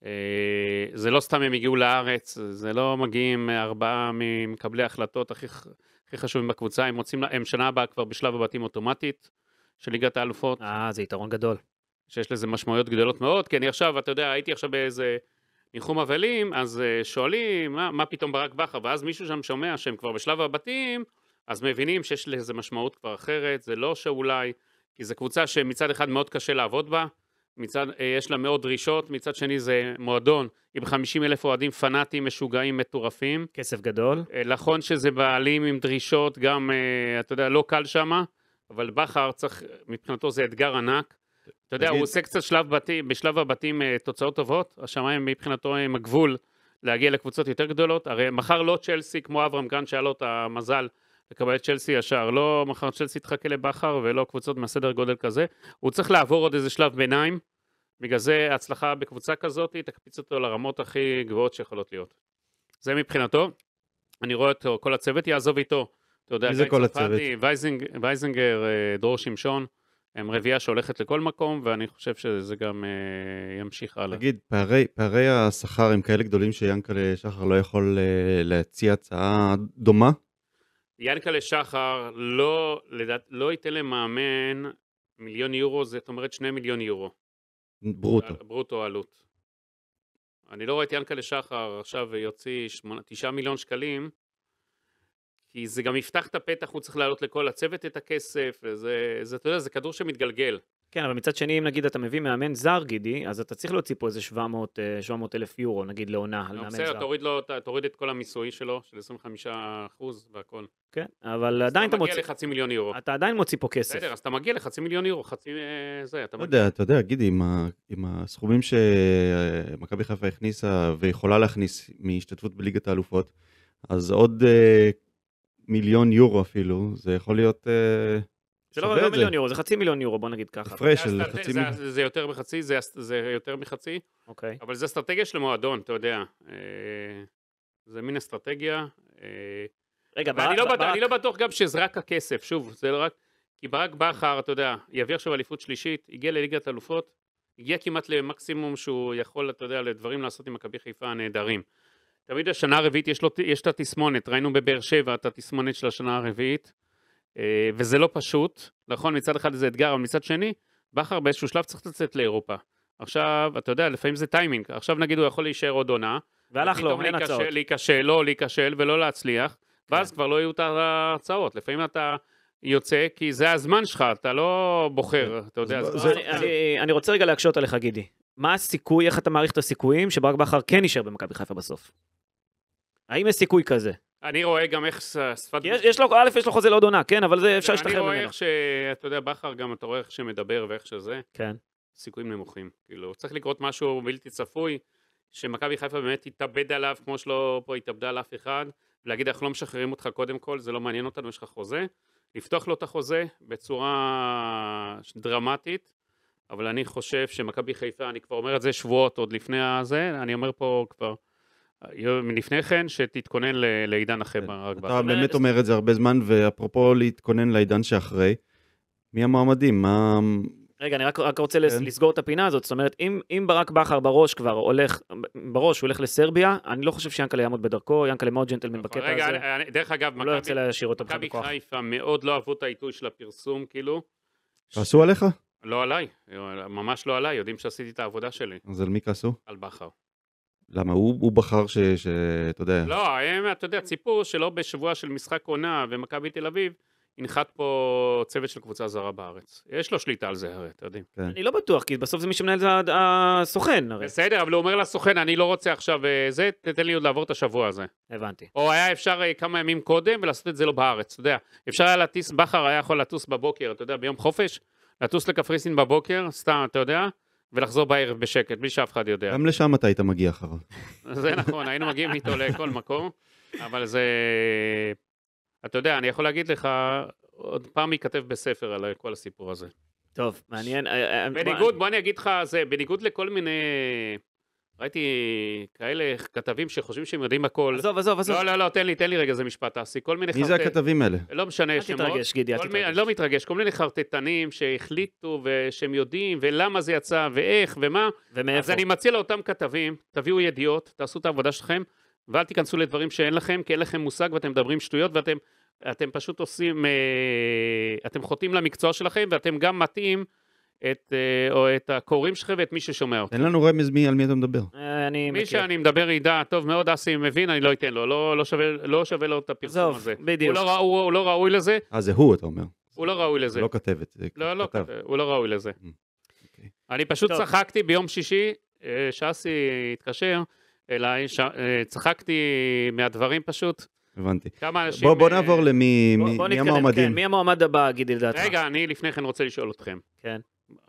אה, זה לא סתם הם הגיעו לארץ, זה לא מגיעים ארבעה ממקבלי ההחלטות הכי, הכי חשובים בקבוצה, הם, רוצים, הם שנה הבאה כבר בשלב הבתים אוטומטית של ליגת האלופות. אה, זה יתרון גדול. שיש לזה משמעויות גדולות מאוד, כי אני עכשיו, אתה יודע, הייתי עכשיו באיזה... ניחום אבלים, אז אה, שואלים מה, מה פתאום ברק בכר, ואז מישהו שם שומע שהם כבר בשלב הבתים, אז מבינים שיש לזה משמעות כבר אחרת, זה לא שאולי, כי זו קבוצה שמצד אחד מאוד קשה לעבוד בה, מצד, אה, יש לה מאות דרישות, מצד שני זה מועדון עם 50 אלף אוהדים פנאטים, משוגעים, מטורפים. כסף גדול. אה, נכון שזה בעלים עם דרישות, גם, אתה יודע, לא קל שמה, אבל בכר צריך, מבחינתו זה אתגר ענק, אתה יודע, הוא עושה קצת שלב בתים, בשלב הבתים אה, תוצאות טובות, השמיים מבחינתו הם הגבול להגיע לקבוצות יותר גדולות, הרי מחר לא צ'לסי, כמו אברהם גרנד שהיה לו את המזל לקבל את צ'לסי ישר, לא מחר צ'לסי תחכה לבכר ולא קבוצות מהסדר גודל כזה, הוא צריך לעבור עוד איזה שלב ביניים, בגלל זה הצלחה בקבוצה כזאת תקפיץ אותו לרמות הכי גבוהות שיכולות להיות. זה מבחינתו, אני רואה אותו, כל הצוות יעזוב איתו, אתה יודע, מי זה כל הצוות? וייזינג, וייזינגר, אה, דרור שמשון. הם רביעייה שהולכת לכל מקום, ואני חושב שזה גם אה, ימשיך הלאה. תגיד, פערי, פערי השכר הם כאלה גדולים שיאנקלה שחר לא יכול אה, להציע הצעה דומה? יאנקלה שחר לא, לדעת, לא ייתן למאמן מיליון יורו, זאת אומרת שני מיליון יורו. ברוטו. ברוטו עלות. אני לא רואה את יאנקלה שחר עכשיו יוציא תשעה מיליון שקלים כי זה גם יפתח את הפתח, הוא צריך להעלות לכל הצוות את הכסף, וזה, זה, אתה יודע, זה כדור שמתגלגל. כן, אבל מצד שני, אם נגיד אתה מביא מאמן זר, גידי, אז אתה צריך להוציא פה איזה 700, 700 אה, אלף יורו, נגיד, לעונה, על מאמן זר. בסדר, תוריד, לו, תוריד את כל המיסוי שלו, של 25 אחוז והכל. כן, אבל עדיין אתה מוציא... אתה מגיע לחצי מיליון יורו. אתה עדיין מוציא פה כסף. בסדר, אז אתה מגיע לחצי מיליון יורו, חצי... אה, זה, אתה לא מגיע... אתה יודע, גידי, עם, ה... עם הסכומים שמכבי אה, חיפה הכניסה ויכולה להכניס מהשתתפות בליגת האלופות, אז עוד uh, מיליון יורו אפילו, זה יכול להיות... אה, לא זה לא, לא מיליון יורו, זה חצי מיליון יורו, בוא נגיד ככה. הפרש של חצי מיליון. זה, זה יותר מחצי, זה, זה יותר מחצי. אוקיי. אבל זה אסטרטגיה של מועדון, אתה יודע. אה, זה מין אסטרטגיה. אה, רגע, ברק... לא, ברק... אני לא בטוח גם שזה רק הכסף, שוב, זה לא רק... כי ברק בכר, אתה יודע, יביא עכשיו אליפות שלישית, הגיע לליגת אלופות, הגיע כמעט למקסימום שהוא יכול, אתה יודע, לדברים לעשות עם מכבי חיפה הנהדרים. תמיד השנה הרביעית יש, לו, יש את התסמונת, ראינו בבאר שבע את התסמונת של השנה הרביעית, אה, וזה לא פשוט, נכון, מצד אחד זה אתגר, אבל מצד שני, בכר באיזשהו שלב צריך לצאת לאירופה. עכשיו, אתה יודע, לפעמים זה טיימינג, עכשיו נגיד הוא יכול להישאר עוד עונה, והלך לו, אין הצעות. פתאום להיכשל, לא להיכשל ולא להצליח, ואז כן. כבר לא יהיו את ההצעות, לפעמים אתה... יוצא, כי זה הזמן שלך, אתה לא בוחר, כן. אתה יודע. אני רוצה רגע להקשות עליך, גידי. מה הסיכוי, איך אתה מעריך את הסיכויים שברק בכר כן יישאר במכבי חיפה בסוף? האם יש סיכוי כזה? אני רואה גם איך שפת... יש, יש לו, א', יש לו חוזה לעוד עונה, כן, אבל זה אפשר להשתחרר ממנו. אני רואה איך ש... אתה יודע, בכר גם, אתה רואה איך שמדבר ואיך שזה. כן. סיכויים נמוכים. כאילו, צריך לקרות משהו בלתי צפוי, שמכבי חיפה באמת תתאבד עליו, כמו שלא פה התאבדה על אף אחד, ולהגיד, אנחנו לא משחררים אותך קודם כל, זה לא מעניין אותנו, יש לך חוזה. לפתוח לו את החוזה בצורה דרמטית, אבל אני חושב שמכבי חיפה, אני כבר אומר את זה שבועות עוד לפני הזה, אני אומר פה כבר... מלפני אה, כן, שתתכונן לעידן אחרי ברק כן. בכר. אתה באמת אומר את זה הרבה זמן, ואפרופו להתכונן לעידן שאחרי, מי המועמדים? מה... רגע, אני רק, רק רוצה כן. לסגור את הפינה הזאת, זאת אומרת, אם, אם ברק בכר בראש כבר הולך, בראש הוא הולך לסרביה, אני לא חושב שיאנקלה יעמוד בדרכו, יאנקלה מאוד ג'נטלמן נכון. בקטע רגע, הזה. רגע, דרך אגב, לא ירצה להשאיר אותו בכוח. מכבי חיפה מאוד לא אהבו את העיתוי של הפרסום, כאילו. כעסו עליך? לא עליי, ממש לא עליי, יודעים שעשיתי את העבודה שלי. אז על מי כעסו? על בכר. למה הוא, הוא בחר ש... שאתה יודע... לא, הם, אתה יודע, ציפו שלא בשבוע של משחק עונה ומכבי תל אביב, ינחת פה צוות של קבוצה זרה בארץ. יש לו שליטה על זה הרי, אתה יודעים. כן. אני לא בטוח, כי בסוף זה מי שמנהל זה הסוכן הרי. בסדר, אבל הוא אומר לסוכן, אני לא רוצה עכשיו אה, זה, תתן לי עוד לעבור את השבוע הזה. הבנתי. או היה אפשר אה, כמה ימים קודם ולעשות את זה לא בארץ, אתה יודע. אפשר היה לטיס, בכר היה יכול לטוס בבוקר, אתה יודע, ביום חופש, לטוס לקפריסין בבוקר, סתם, אתה יודע, ולחזור בערב בשקט, בלי שאף אחד יודע. גם לשם אתה היית מגיע אחריו. זה נכון, היינו מגיעים איתו לכל מקום, אבל זה... אתה יודע, אני יכול להגיד לך, עוד פעם ייכתב בספר על כל הסיפור הזה. טוב, מעניין. אה, אה, אה, בניגוד, בוא אני אגיד לך, זה בניגוד לכל מיני ראיתי כאלה כתבים שחושבים שהם יודעים הכל. עזוב, עזוב, עזוב. לא, לא, לא, תן לי, תן לי רגע איזה משפט תעשי. כל מיני חרטטנים. מי זה הכתבים האלה? לא משנה שמות. אל תתרגש, גידי, אל תתרגש. אני לא מתרגש, כל מיני חרטטנים שהחליטו ושהם יודעים ולמה זה יצא ואיך ומה. ומאיפה. אז אני מציע לאותם כתבים, תביאו ידיעות, תעשו את העבודה שלכם, ואל תיכנסו לדברים שאין לכם, כי אין לכם מושג ואתם מדברים שטויות ואתם אתם פשוט עושים, אה, אתם חוטאים למקצוע שלכם ואתם גם מטעים. את, אה, או את הקוראים שלך ואת מי ששומע אותי. תן לנו רמז מי, על מי אתה מדבר. אה, אני מי מכיר. שאני מדבר ידע, טוב מאוד, אסי מבין, אני לא אתן לו, לא, לא, שווה, לא שווה לו את הפרסום הזה. בדיוק. הוא לא, הוא, הוא לא ראוי לזה. אה, זה הוא, אתה אומר. הוא לא ראוי לזה. לא כתבת. לא, לא, כתב. הוא לא ראוי לזה. Okay. Mm, אוקיי. אני פשוט טוב. צחקתי ביום שישי, אה, שאסי התקשר אליי, ש... צחקתי מהדברים פשוט. הבנתי. כמה אנשים... בוא, בוא נעבור למי המועמדים. כן, מי המועמד הבא, גידי, לדעתך? רגע, אני לפני כן רוצה לשאול אתכם. כן.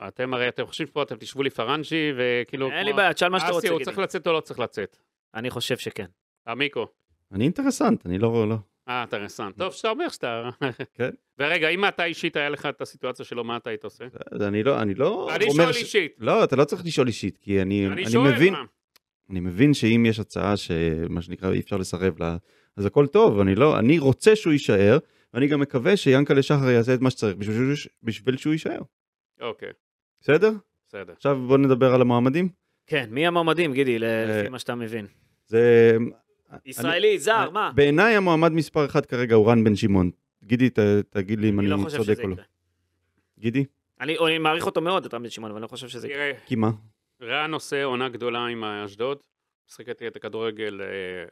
אתם הרי, אתם חושבים שפה אתם תשבו לי פרנג'י, וכאילו... אין לי בעיה, תשאל מה שאתה רוצה. אסי, הוא צריך לצאת או לא צריך לצאת? אני חושב שכן. המיקרו. אני אינטרסנט, אני לא... רואה, לא. אה, אינטרסנט. טוב, שאתה אומר שאתה... כן. ורגע, אם אתה אישית, היה לך את הסיטואציה שלו, מה אתה היית עושה? אני לא... אני לא... אני שואל אישית. לא, אתה לא צריך לשאול אישית, כי אני... אני שואל מבין... אני מבין שאם יש הצעה שמה שנקרא אי אפשר לסרב לה, אז הכל טוב, אני לא... אני רוצה שהוא יישאר, ואני גם מקווה שיאנקלה שחר יעשה את מה שצריך בשביל שהוא יישאר. אוקיי. בסדר? בסדר. עכשיו בוא נדבר על המועמדים. כן, מי המועמדים, גידי, אה, לפי מה שאתה מבין? זה... ישראלי, זר, מה? בעיניי המועמד מספר אחת כרגע הוא רן בן שמעון. גידי, תגיד לי אם אני לא צודק או לא. גידי? אני מעריך אותו מאוד, את רן בן שמעון, אבל אני לא חושב שזה יקרה. כי מה? רן עושה עונה גדולה עם אשדוד, משחק את הכדורגל אה,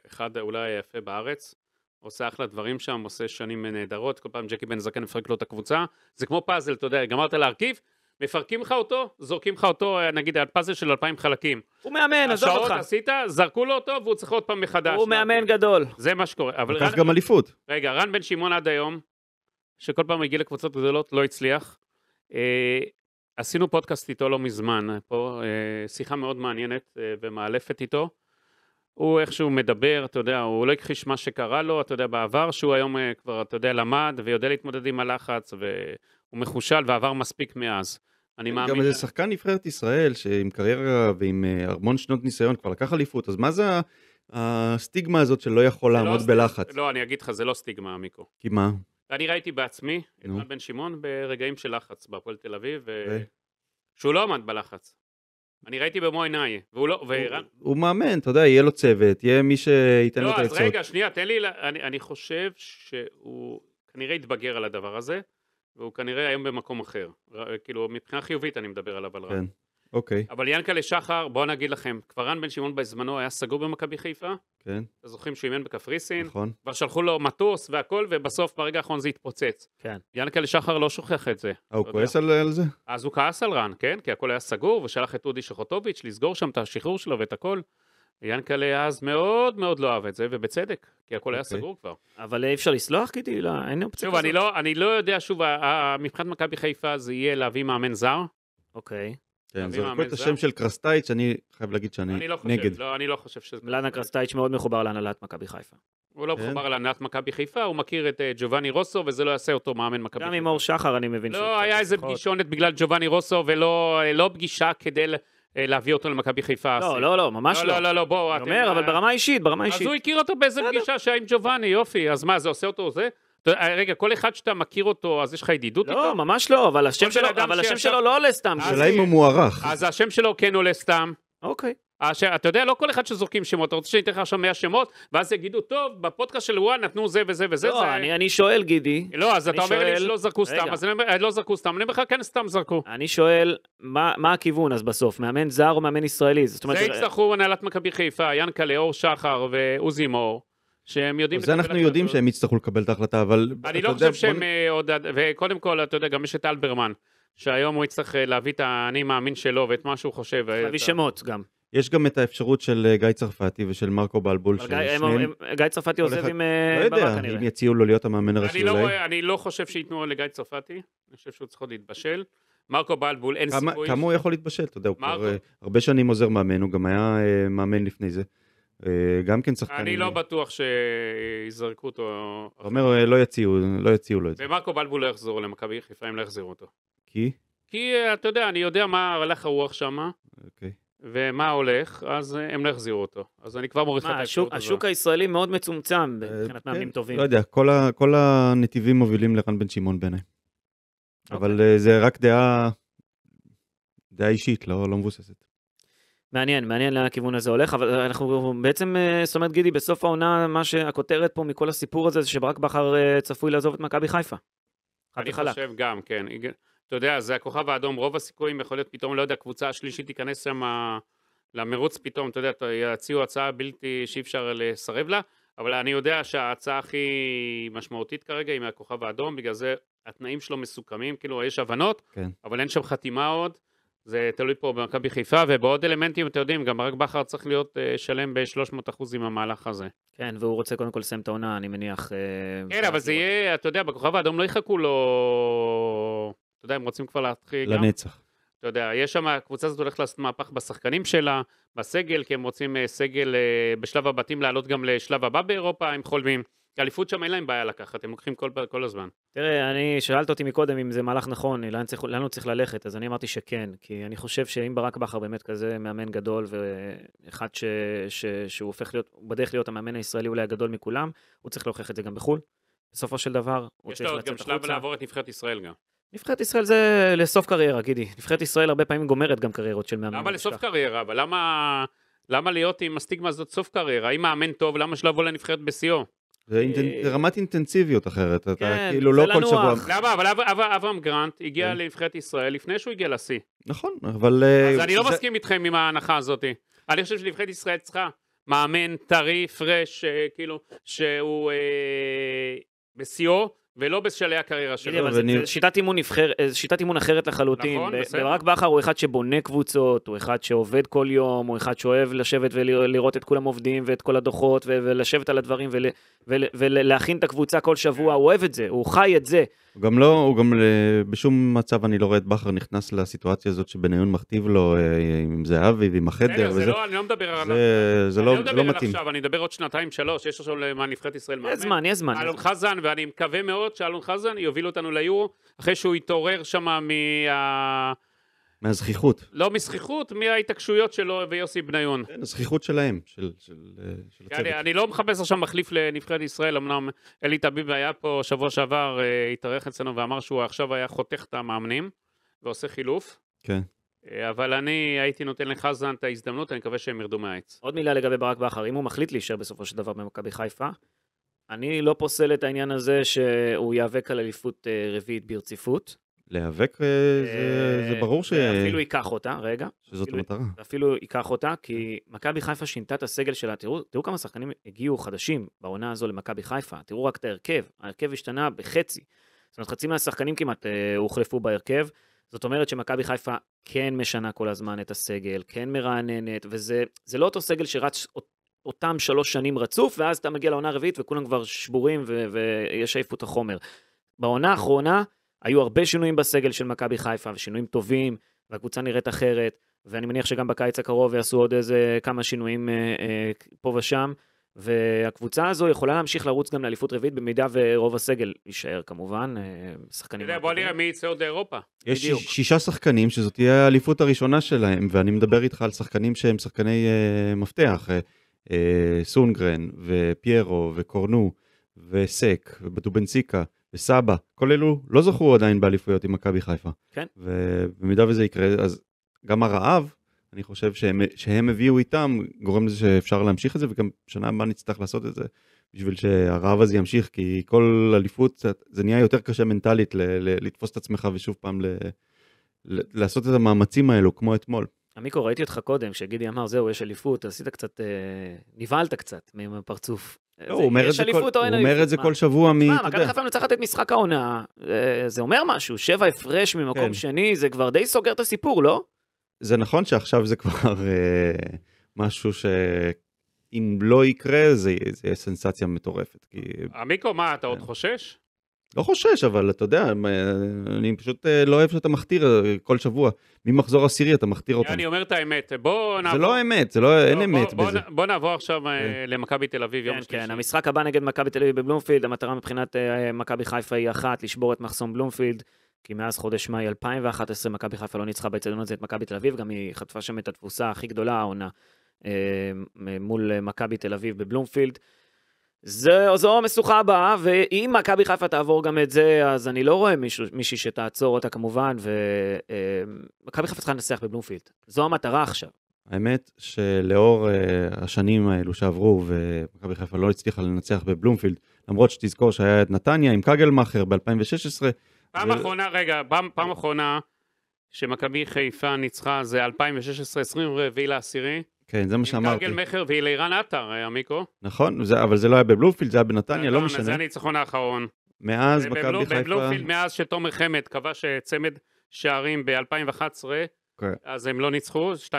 אחד אולי היפה בארץ, עושה אחלה דברים שם, עושה שנים נהדרות, כל פעם ג'קי בן זקן מפרק לו את הקבוצה, זה כמו פאזל, אתה יודע, גמרת להרכיב, מפרקים לך אותו, זורקים לך אותו, אה, נגיד, על פאזל של 2,000 חלקים. הוא מאמן, עזוב אותך. השעות עשית, זרקו לו אותו, והוא צריך עוד פעם מחדש. הוא מאמן גדול. זה מה שקורה. אבל רן... גם אליפות. רגע, רן בן שמעון עד היום, שכל פעם הגיע לקבוצות גדולות, לא הצליח. אה, עשינו פודקאסט איתו לא מזמן, פה אה, שיחה מאוד מעניינת אה, ומאלפת איתו. הוא איכשהו מדבר, אתה יודע, הוא לא הכחיש מה שקרה לו, אתה יודע, בעבר, שהוא היום אה, כבר, אתה יודע, למד ויודע להתמודד עם הלחץ, והוא מחושל ועבר מספיק מאז. אני מאמין. גם איזה שחקן נבחרת ישראל שעם קריירה ועם המון אה, שנות ניסיון כבר לקח אליפות, אז מה זה הסטיגמה הזאת שלא יכול לא לעמוד לא בלחץ? לא, אני אגיד לך, זה לא סטיגמה, מיקו. כי מה? אני ראיתי בעצמי את רן בן שמעון ברגעים של לחץ בהפועל תל אביב, ו... אוקיי. שהוא לא עמד בלחץ. אני ראיתי במו עיניי, והוא לא, ורן... הוא מאמן, אתה יודע, יהיה לו צוות, יהיה מי שייתן לו לא, את העצות. לא, אז רגע, שנייה, תן לי, אני, אני חושב שהוא כנראה התבגר על הדבר הזה. והוא כנראה היום במקום אחר. כאילו, מבחינה חיובית אני מדבר עליו על רן. כן, אוקיי. אבל ינקלה שחר, בואו נגיד לכם, כבר רן בן שמעון בזמנו היה סגור במכבי חיפה. כן. אתם זוכרים שהוא אימן בקפריסין. נכון. כבר שלחו לו מטוס והכל, ובסוף ברגע האחרון זה התפוצץ. כן. ינקלה שחר לא שוכח את זה. אה, הוא כועס על, על זה? אז הוא כעס על רן, כן? כי הכל היה סגור, ושלח את אודי שחוטוביץ' לסגור שם את השחרור שלו ואת הכל. ינקלה אז מאוד מאוד לא אהב את זה, ובצדק, כי הכל okay. היה אוקיי. סגור כבר. אבל אי אפשר לסלוח, כאילו, לא, אין אופציה כזאת. שוב, אני לא, אני לא יודע, שוב, מבחינת מכבי חיפה זה יהיה להביא מאמן זר. אוקיי. Okay. כן, זה רק את השם של קרסטייץ', אני חייב להגיד שאני אני לא חושב, נגד. לא, אני לא חושב שזה... לנה קרסטייץ' מאוד מחובר להנהלת מכבי חיפה. הוא לא כן. מחובר להנהלת מכבי חיפה, הוא מכיר את אה, ג'ובאני רוסו, וזה לא יעשה אותו מאמן מכבי חיפה. גם עם אור שחר, אני מבין. לא, היה איזה פגישונת בגלל ג'ובאני רוסו, ולא אה, לא פגישה כדי... אה, להביא אותו למכבי חיפה. לא, לא, לא, ממש לא. לא, לא, לא, בואו. אני אומר, אבל אה, ברמה אישית, ברמה אישית. אז הוא הכיר אותו באיזה פגישה שהיה עם ג'ובאני, יופי, אז מה, זה עושה אותו זה? אה, רגע, כל אחד שאתה מכיר אותו, אז יש לך ידידות לא, איתו? לא, ממש לא, אבל השם שלו לא עולה סתם. השאלה אם הוא מוערך. אז השם שלו כן עולה סתם. אוקיי. אתה יודע, לא כל אחד שזורקים שמות, אתה רוצה שאני אתן לך עכשיו 100 שמות, ואז יגידו, טוב, בפודקאסט של וואן נתנו זה וזה וזה. לא, זה... אני, אני שואל, גידי. לא, אז אתה שואל... אומר לי שלא זרקו רגע. סתם, אז אני אומר, אה, לא זרקו סתם, אני אומר לך, כן סתם זרקו. אני שואל, מה, מה הכיוון אז בסוף, מאמן זר או מאמן ישראלי? זאת אומרת... זה יצטרכו הנהלת מכבי חיפה, ינקלה, אור שחר ועוזי מור. שהם יודעים... זה אנחנו יודעים שהם יצטרכו לקבל את ההחלטה, אבל... אני לא חושב שהם אה, עוד... וקודם כל, אתה יודע, גם יש את אלברמן, שהיום הוא יצטרך אה, להביא את האני מאמין שלו ואת מה שהוא חושב. להביא שמות גם. יש גם את האפשרות של אה, גיא צרפתי ושל מרקו בלבול. של שניהם. גיא צרפתי עוזב עם ברק כנראה. לא יודע, אם יציעו לו להיות המאמן הראשי לא אולי. אני לא חושב שייתנו לגיא צרפתי, אני חושב שהוא צריך עוד להתבשל. מרקו בלבול, אין סיכוי. כמה הוא יכול להתבשל, אתה יודע, הוא כבר אה, הרבה שנים עוזר מאמן, הוא גם היה אה, מאמן לפני זה. גם כן שחקן. אני לא בטוח שיזרקו אותו. אתה אומר, לא יציעו, לא יציעו לו את זה. ומרקו בלבול לא יחזור למכבי חיפה הם לא יחזירו אותו. כי? כי, אתה יודע, אני יודע מה הלך הרוח שם. אוקיי. ומה הולך, אז אה, הם לא יחזירו אותו. אז אני כבר מוריד לך את האפשרות הזאת. השוק הישראלי מאוד מצומצם אה, מבחינת כן. מאמנים טובים. לא יודע, כל, הנתיבים מובילים לרן בן שמעון בעיניי. אוקיי. אבל אה, זה רק דעה, אישית, לא-, לא מבוססת. מעניין, מעניין לאן הכיוון הזה הולך, אבל אנחנו בעצם, זאת אומרת, גידי, בסוף העונה, מה שהכותרת פה מכל הסיפור הזה, זה שברק בכר צפוי לעזוב את מכבי חיפה. אני חושב גם, כן. אתה יודע, זה הכוכב האדום, רוב הסיכויים יכול להיות פתאום, לא יודע, קבוצה השלישית תיכנס שם אה, למרוץ פתאום, אתה יודע, יציעו הצעה בלתי, שאי אפשר לסרב לה, אבל אני יודע שההצעה הכי משמעותית כרגע היא מהכוכב האדום, בגלל זה התנאים שלו מסוכמים, כאילו יש הבנות, כן. אבל אין שם חתימה עוד, זה תלוי פה במכבי חיפה, ובעוד אלמנטים, אתם יודעים, גם רק בכר צריך להיות אה, שלם ב-300% עם המהלך הזה. כן, והוא רוצה קודם כל לסיים את העונה, אני מניח. אה, כן, אבל זה יהיה, אתה יודע, בכוכב האדום לא יחכו לו... אתה יודע, הם רוצים כבר להתחיל... לנצח. גם, אתה יודע, יש שם, הקבוצה הזאת הולכת לעשות מהפך בשחקנים שלה, בסגל, כי הם רוצים אה, סגל אה, בשלב הבתים לעלות גם לשלב הבא באירופה, הם חולמים. אליפות שם אין להם בעיה לקחת, הם לוקחים כל, כל הזמן. תראה, אני, שאלת אותי מקודם אם זה מהלך נכון, לאן, צריך, לאן הוא צריך ללכת, אז אני אמרתי שכן, כי אני חושב שאם ברק בכר באמת כזה מאמן גדול, ואחד ש, ש, שהוא הופך להיות, הוא בדרך להיות המאמן הישראלי אולי הגדול מכולם, הוא צריך להוכיח את זה גם בחו"ל. בסופו של דבר, הוא צריך לצאת החוצה. יש לו גם שלב לעבור את נבחרת ישראל גם. נבחרת ישראל זה לסוף קריירה, גידי. נבחרת ישראל הרבה פעמים גומרת גם קריירות של מאמן. למה לסוף קריירה? אבל למה, למה להיות עם הסטיגמה הזאת סוף קריירה? אם מאמן טוב, למה שלא לבוא לנבחרת בשיאו? אה, זה רמת אינטנסיביות אחרת, אתה כן, כאילו לא כל שבוע. למה? אבל אברהם גרנט הגיע כן. לנבחרת ישראל לפני שהוא הגיע לשיא. נכון, אבל... אה, אז אני לא מסכים איתכם עם ההנחה הזאת. אני חושב שנבחרת ישראל צריכה מאמן טרי, פרש, אה, כאילו, שהוא בשיאו, ולא בשלהי הקריירה שלו. אבל שיטת אימון נבחרת, אה, שיטת אימון אחרת לחלוטין. נכון, בסדר. ברק בכר הוא אחד שבונה קבוצות, הוא אחד שעובד כל יום, הוא אחד שאוהב לשבת ולראות את כולם עובדים ואת כל הדוחות, ולשבת על הדברים ולהכין את הקבוצה כל שבוע, כן. הוא אוהב את זה, הוא חי את זה. גם לא, הוא גם בשום מצב אני לא רואה את בכר נכנס לסיטואציה הזאת שבניון מכתיב לו אה, עם זהבי ועם החדר. וזה, זה לא, אני לא מדבר על... זה, זה לא, לא, מדבר על לא עכשיו, אני אדבר עוד שנתיים, שלוש, יש עכשיו למה נבחרת ישראל מאמן. יש זמן, יש זמן. אלון חזן, ואני מקווה מאוד שאלון חזן יוביל אותנו ליורו, אחרי שהוא יתעורר שם מה... מהזכיחות. לא מזכיחות, מההתעקשויות שלו ויוסי בניון. כן, הזכיחות שלהם, של, של, אה, של כן, הצוות. אני, אני לא מחפש עכשיו מחליף לנבחרת ישראל, אמנם אלי טביב היה פה שבוע שעבר, אה, התארח אצלנו ואמר שהוא עכשיו היה חותך את המאמנים, ועושה חילוף. כן. אה, אבל אני הייתי נותן לחזן את ההזדמנות, אני מקווה שהם ירדו מהעץ. עוד מילה לגבי ברק בכר, אם הוא מחליט להישאר בסופו של דבר במכבי חיפה, אני לא פוסל את העניין הזה שהוא ייאבק על אליפות רביעית ברציפות. להיאבק אה, זה אה, זה ברור ש... אפילו ייקח אותה, רגע. שזאת אפילו, המטרה. אפילו ייקח אותה, כי מכבי חיפה שינתה את הסגל שלה, תראו תראו כמה שחקנים הגיעו חדשים בעונה הזו למכבי חיפה, תראו רק את ההרכב, ההרכב השתנה בחצי. זאת אומרת, חצי מהשחקנים כמעט אה, הוחלפו בהרכב. זאת אומרת שמכבי חיפה כן משנה כל הזמן את הסגל, כן מרעננת, וזה לא אותו סגל שרץ אותם שלוש שנים רצוף, ואז אתה מגיע לעונה הרביעית וכולם כבר שבורים ויש עייפות החומר. בעונה האחרונה, היו הרבה שינויים בסגל של מכבי חיפה, ושינויים טובים, והקבוצה נראית אחרת, ואני מניח שגם בקיץ הקרוב יעשו עוד איזה כמה שינויים אה, אה, פה ושם, והקבוצה הזו יכולה להמשיך לרוץ גם לאליפות רביעית, במידה ורוב הסגל יישאר כמובן, אה, שחקנים... אתה יודע, בוא נראה מי יצא עוד לאירופה. יש בדיוק. שישה שחקנים שזאת תהיה האליפות הראשונה שלהם, ואני מדבר איתך על שחקנים שהם שחקני אה, מפתח, אה, אה, סונגרן, ופיירו, וקורנו, וסק, ובדובנציקה. וסבא, כל אלו לא זכו עדיין באליפויות עם מכבי חיפה. כן. ובמידה וזה יקרה, אז גם הרעב, אני חושב שהם, שהם הביאו איתם, גורם לזה שאפשר להמשיך את זה, וגם שנה הבאה נצטרך לעשות את זה, בשביל שהרעב הזה ימשיך, כי כל אליפות, זה נהיה יותר קשה מנטלית ל, ל, לתפוס את עצמך ושוב פעם ל, ל, לעשות את המאמצים האלו, כמו אתמול. עמיקו, ראיתי אותך קודם, שגידי אמר, זהו, יש אליפות, עשית קצת, אה, נבהלת קצת עם לא, הוא אומר את זה, כל, הוא אומר את זה כל שבוע מ... מה, מכבי חיפה מנצחת את משחק העונה, אה, זה אומר משהו, שבע הפרש ממקום כן. שני, זה כבר די סוגר את הסיפור, לא? זה נכון שעכשיו זה כבר אה, משהו ש... אם לא יקרה, זה, יהיה סנסציה מטורפת. עמיקו, מה, אתה עוד חושש? לא חושש, אבל אתה יודע, אני פשוט אה, לא אוהב שאתה מכתיר אה, כל שבוע. ממחזור עשירי אתה מכתיר אותנו. אני אומר את האמת, בואו נעבור... לא זה לא האמת, זה לא, לא אין בוא, אמת בוא, בזה. בואו נעבור עכשיו אה, כן. למכבי תל אביב, יום כן, שלישי. כן, המשחק הבא נגד מכבי תל אביב בבלומפילד, המטרה מבחינת מכבי חיפה היא אחת, לשבור את מחסום בלומפילד. כי מאז חודש מאי 2011 מכבי חיפה לא ניצחה באצטדיון הזה את מכבי תל אביב, גם היא חטפה שם את התבוסה הכי גדולה העונה מול מכבי תל אביב בבלומפילד. זו, זו המשוכה הבאה, ואם מכבי חיפה תעבור גם את זה, אז אני לא רואה מישהו, מישהי שתעצור אותה כמובן, ומכבי אמ, חיפה צריכה לנסח בבלומפילד. זו המטרה עכשיו. האמת שלאור uh, השנים האלו שעברו, ומכבי חיפה לא הצליחה לנצח בבלומפילד, למרות שתזכור שהיה את נתניה עם קגלמאכר ב-2016. פעם ו... אחרונה, רגע, פעם, פעם אחרונה שמכבי חיפה ניצחה זה 2016, 24 באוקטובר. כן, זה מה שאמרתי. עם מכר והיא לאירן עטר, אה, עמיקו. נכון, זה, אבל זה לא היה בבלופילד, זה היה בנתניה, לא נכון, משנה. זה הניצחון האחרון. מאז אה, מכבי חיפה... בבלופילד, מאז שתומר חמד כבש אה, צמד שערים ב-2011, okay. אוקיי. אז הם לא ניצחו, 2-0.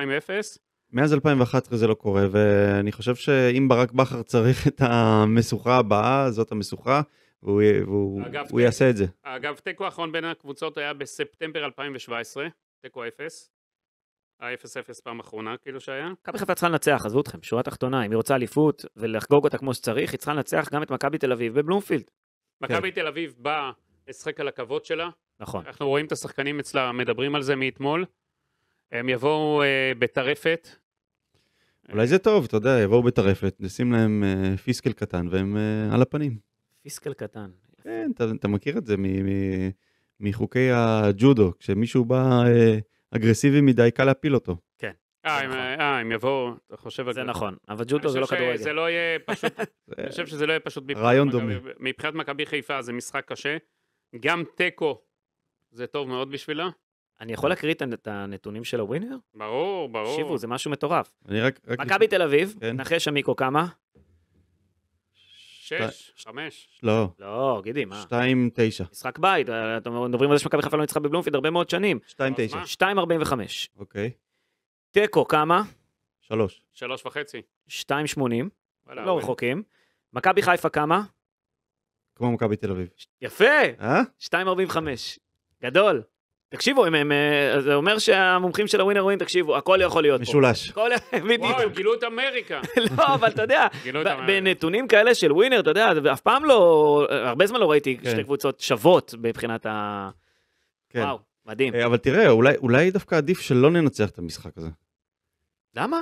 מאז 2011 זה לא קורה, ואני חושב שאם ברק בכר צריך את המשוכה הבאה, זאת המשוכה, והוא, והוא אגב, הוא יעשה את זה. אגב, תיקו האחרון בין הקבוצות היה בספטמבר 2017, תיקו 0, ה-0-0 פעם אחרונה כאילו שהיה. מכבי חיפה צריכה לנצח, עזבו אתכם, שורה תחתונה, אם היא רוצה אליפות ולחגוג אותה כמו שצריך, היא צריכה לנצח גם את מכבי תל אביב בבלומפילד. מכבי תל אביב באה לשחק על הכבוד שלה. נכון. אנחנו רואים את השחקנים אצלה, מדברים על זה מאתמול. הם יבואו אה, בטרפת. אולי זה טוב, אתה יודע, יבואו בטרפת, נשים להם אה, פיסקל קטן והם אה, על הפנים. פיסקל קטן. כן, אתה, אתה מכיר את זה מחוקי הג'ודו, כשמישהו בא... אה, אגרסיבי מדי, קל להפיל אותו. כן. אה, אם נכון. אה, יבואו, אתה חושב... זה נכון, אבל ג'וטו זה לא כדורגל. זה לא יהיה פשוט, אני חושב שזה לא יהיה פשוט. רעיון דומה. מבחינת מכבי חיפה זה משחק קשה. גם תיקו זה טוב מאוד בשבילה. אני יכול להקריא את הנתונים של הווינר? ברור, ברור. תקשיבו, זה משהו מטורף. אני רק... מכבי תל אביב, כן. נחש עמיקו כמה? שש? חמש? לא. לא, גידי, מה? שתיים, תשע. משחק בית, אה, אתם מדברים על זה שמכבי חיפה לא ניצחה בבלומפילד הרבה מאוד שנים. שתיים, תשע. שתיים, ארבעים וחמש. אוקיי. תיקו, כמה? שלוש. שלוש וחצי. שתיים, שמונים. לא אוקיי. רחוקים. מכבי חיפה כמה? כמו מכבי תל אביב. יפה! אה? שתיים, ארבעים וחמש. גדול. תקשיבו, הם, הם, אה, זה אומר שהמומחים של הווינר ווינר, תקשיבו, הכל יכול להיות משולש. פה. משולש. וואו, הם גילו את אמריקה. לא, אבל אתה יודע, בנתונים כאלה של ווינר, אתה יודע, אף פעם לא, הרבה זמן לא ראיתי כן. שתי קבוצות שוות מבחינת ה... כן. וואו, מדהים. אה, אבל תראה, אולי, אולי דווקא עדיף שלא ננצח את המשחק הזה. למה?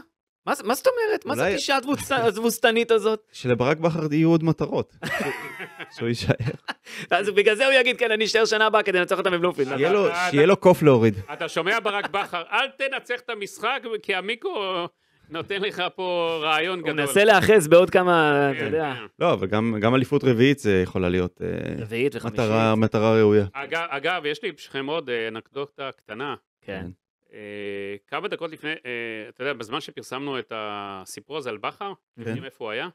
מה, מה זאת אומרת? מה זאת אישה התבוסתנית הזאת? שלברק בכר יהיו עוד מטרות. שהוא יישאר. אז בגלל זה הוא יגיד, כן, אני אשאר שנה הבאה כדי לנצח אותם עם בבלומפילד. שיהיה לו קוף להוריד. אתה שומע, ברק בכר, אל תנצח את המשחק, כי המיקרו... נותן לך פה רעיון גדול. הוא מנסה להאחז בעוד כמה, אתה כן, יודע. כן. לא, אבל גם אליפות רביעית זה יכולה להיות אה, מטרה ראויה. אגב, יש לי בשכם עוד אה, אנקדוטה קטנה. כן. כן. אה, כמה דקות לפני, אה, אתה יודע, בזמן שפרסמנו את הסיפור הזה על בכר, אתם כן. יודעים איפה הוא היה?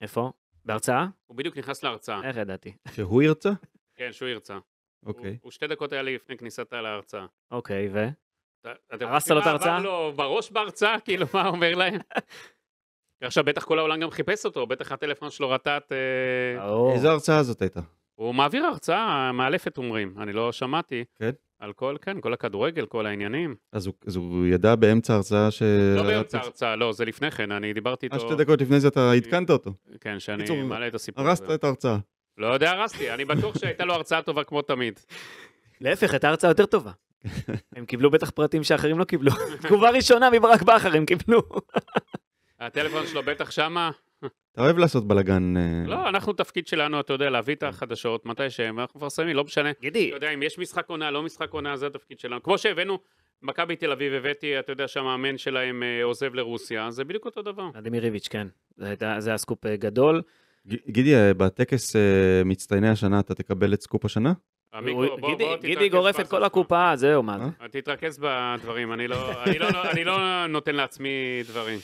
איפה? בהרצאה? הוא בדיוק נכנס להרצאה. איך ידעתי? שהוא ירצה? כן, שהוא ירצה. אוקיי. הוא שתי דקות היה לי לפני כניסתה להרצאה. אוקיי, ו? הרסת לו את ההרצאה? עבר לו בראש בהרצאה? כאילו, מה אומר להם? עכשיו בטח כל העולם גם חיפש אותו, בטח הטלפון שלו רטט... אה, איזה הרצאה זאת הייתה? הוא מעביר הרצאה מאלפת אומרים, אני לא שמעתי. כן? על כל, כן, כל הכדורגל, כל העניינים. אז הוא, אז הוא ידע באמצע הרצאה ש... לא באמצע הרצאה, לא, זה לפני כן, אני דיברתי איתו... אז אה, שתי דקות לפני זה אתה אני... עדכנת אותו. כן, שאני קיצור, מעלה את הסיפור. הרסת את ההרצאה. לא יודע, הרסתי, אני בטוח שהייתה לו הרצאה טובה כמו תמיד. להפך, הייתה הרצאה יותר טובה. הם קיבלו בטח פרטים שאחרים לא קיבלו. תגובה ראשונה מברק בכר הם קיבלו. הטלפון שלו בטח שמה, אתה אוהב לעשות בלאגן. אה, לא, אנחנו, תפקיד שלנו, אתה יודע, להביא את כן. החדשות מתי שהם, אנחנו מפרסמים, לא משנה. גידי. אתה יודע, אם יש משחק עונה, לא משחק עונה, זה התפקיד שלנו. כמו שהבאנו, מכבי תל אביב, הבאתי, אתה יודע, שהמאמן שלהם אה, עוזב לרוסיה, זה בדיוק אותו דבר. אדמיר איביץ', כן. זה היה סקופ אה, גדול. גידי, בטקס מצטייני השנה, אתה תקבל את סקופ השנה? גידי גורף את כל הקופה, זהו, מה זה? תתרכז בדברים, לא, לא, אני לא נותן לעצמי דברים.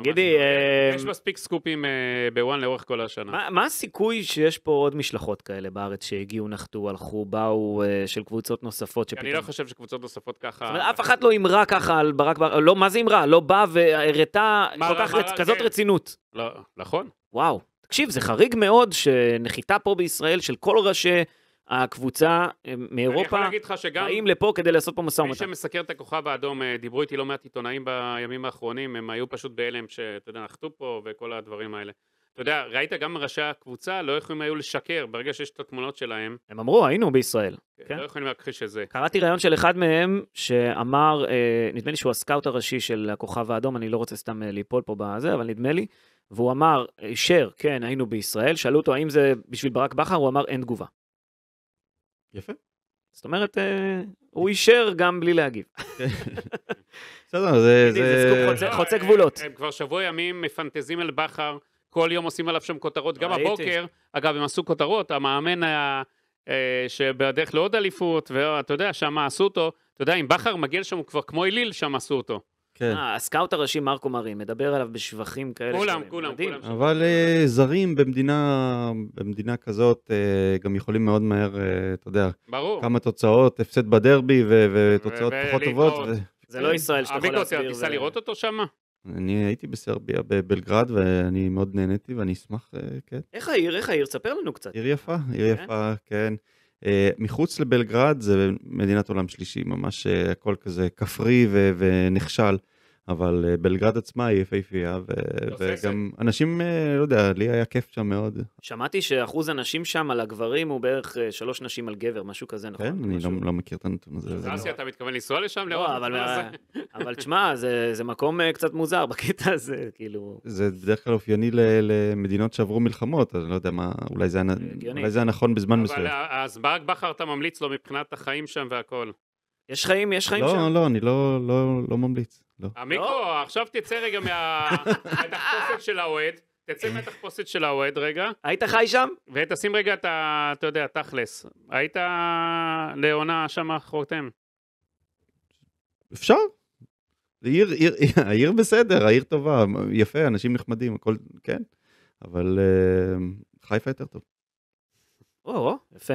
גידי... לא. אה, יש מספיק סקופים אה, בוואן לאורך כל השנה. מה הסיכוי שיש פה עוד משלחות כאלה בארץ שהגיעו, נחתו, הלכו, באו, אה, של קבוצות נוספות שפתאום... אני לא חושב שקבוצות נוספות ככה... זאת אומרת, אף אחת לא אמרה ככה על ברק בר... לא, מה זה אמרה? לא באה והראתה כל כך כזאת כן. רצינות. לא, נכון. וואו. תקשיב, זה חריג מאוד שנחיתה פה בישראל של כל ראשי הקבוצה אה, מאירופה, אני יכול להגיד לך שגם... באים לפה כדי לעשות פה משא ומתן. מי שמסקר את הכוכב האדום, אה, דיברו איתי לא מעט עיתונאים בימים האחרונים, הם היו פשוט בהלם שאתה יודע, נחתו פה וכל הדברים האלה. אתה יודע, ראית גם ראשי הקבוצה, לא יכולים היו לשקר ברגע שיש את התמונות שלהם. הם אמרו, היינו בישראל. כן? כן. לא יכולים להכחיש את זה. קראתי ראיון של אחד מהם שאמר, אה, נדמה לי שהוא הסקאוט הראשי של הכוכב האדום, אני לא רוצה סתם ליפול פה בזה, אבל נדמה לי, והוא אמר, אישר, כן, היינו בישראל, שאלו אותו האם זה בשביל ברק בכר, הוא אמר, אין תגובה. יפה. זאת אומרת, אה, הוא אוקיי. אישר גם בלי להגיב. בסדר, זה... זה חוצה אה, אה, גבולות. הם כבר שבוע ימים מפנטזים אל בכר, כל יום עושים עליו שם כותרות, גם הבוקר, אגב, הם עשו כותרות, המאמן ה... שבדרך לעוד אליפות, ואתה יודע, שם עשו אותו, אתה יודע, אם בכר מגיע לשם, הוא כבר כמו אליל, שם עשו אותו. כן. אה, הסקאוט הראשי מרקו מרי, מדבר עליו בשבחים כאלה. כולם, כולם, מדהים. כולם. אבל uh, זרים במדינה, במדינה כזאת uh, גם יכולים מאוד מהר, uh, אתה יודע, ברור. כמה תוצאות, הפסד בדרבי ו- ותוצאות ו- פחות טובות. ו- זה לא ישראל שאתה יכול להסביר. אביקו, עמיקו, ו- לראות אותו שמה? אני הייתי בסרביה, בבלגרד, ואני מאוד נהניתי, ואני אשמח, כן. איך העיר, איך העיר? ספר לנו קצת. עיר יפה, עיר כן? יפה, כן. אה, מחוץ לבלגרד זה מדינת עולם שלישי, ממש אה, הכל כזה כפרי ונכשל. אבל אה, בלגרד עצמה היא יפהפייה, ו- וגם אנשים, אה, לא יודע, לי היה כיף שם מאוד. שמעתי שאחוז הנשים שם על הגברים הוא בערך אה, שלוש נשים על גבר, משהו כזה, נכון? כן, אני לא-, לא מכיר את הנתון הזה. אז לא- אסיה, אתה מתכוון לנסוע לשם? לא, אבל תשמע, זה מקום קצת מוזר בקטע הזה, כאילו... זה בדרך כלל אופייני למדינות שעברו מלחמות, אז אני לא יודע מה, אולי זה נכון בזמן מסוים. אבל אז ברק בכר אתה ממליץ לו מבחינת החיים שם והכול. יש חיים, יש חיים לא, שם. לא, לא, אני לא ממליץ. לא. המיקרו, לא. עכשיו תצא רגע מהתחפושת של האוהד. תצא מהתחפושת של האוהד רגע. היית חי שם? ותשים רגע את ה... אתה יודע, תכלס. היית לעונה שם חותם? אפשר. העיר, עיר, העיר בסדר, העיר טובה, יפה, אנשים נחמדים, הכל, כן. אבל uh, חיפה יותר טוב. או, יפה.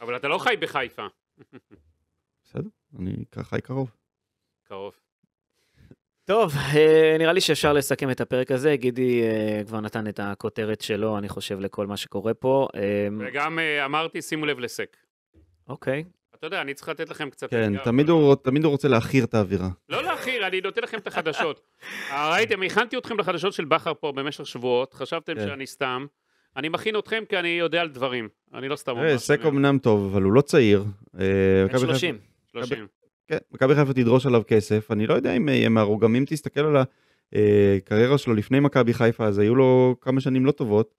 אבל אתה לא חי בחיפה. בסדר, אני חי קרוב. קרוב. טוב, אה, נראה לי שאפשר לסכם את הפרק הזה. גידי אה, כבר נתן את הכותרת שלו, אני חושב, לכל מה שקורה פה. אמ, וגם אה, אמרתי, שימו לב לסק. אוקיי. אתה יודע, אני צריך לתת לכם קצת... כן, תמיד אבל... הוא, תמיד הוא רוצה להכיר את האווירה. לא להכיר, אני נותן לכם את החדשות. ראיתם, הכנתי אתכם לחדשות של בכר פה במשך שבועות, חשבתם כן. שאני סתם. אני מכין אתכם כי אני יודע על דברים, אני לא סתם אומר. סק אמנם טוב, אבל הוא לא צעיר. בן 30. 30. כן, מכבי חיפה תדרוש עליו כסף, אני לא יודע אם יהיה אה, מהרוג, גם אם תסתכל על הקריירה אה, שלו לפני מכבי חיפה, אז היו לו כמה שנים לא טובות.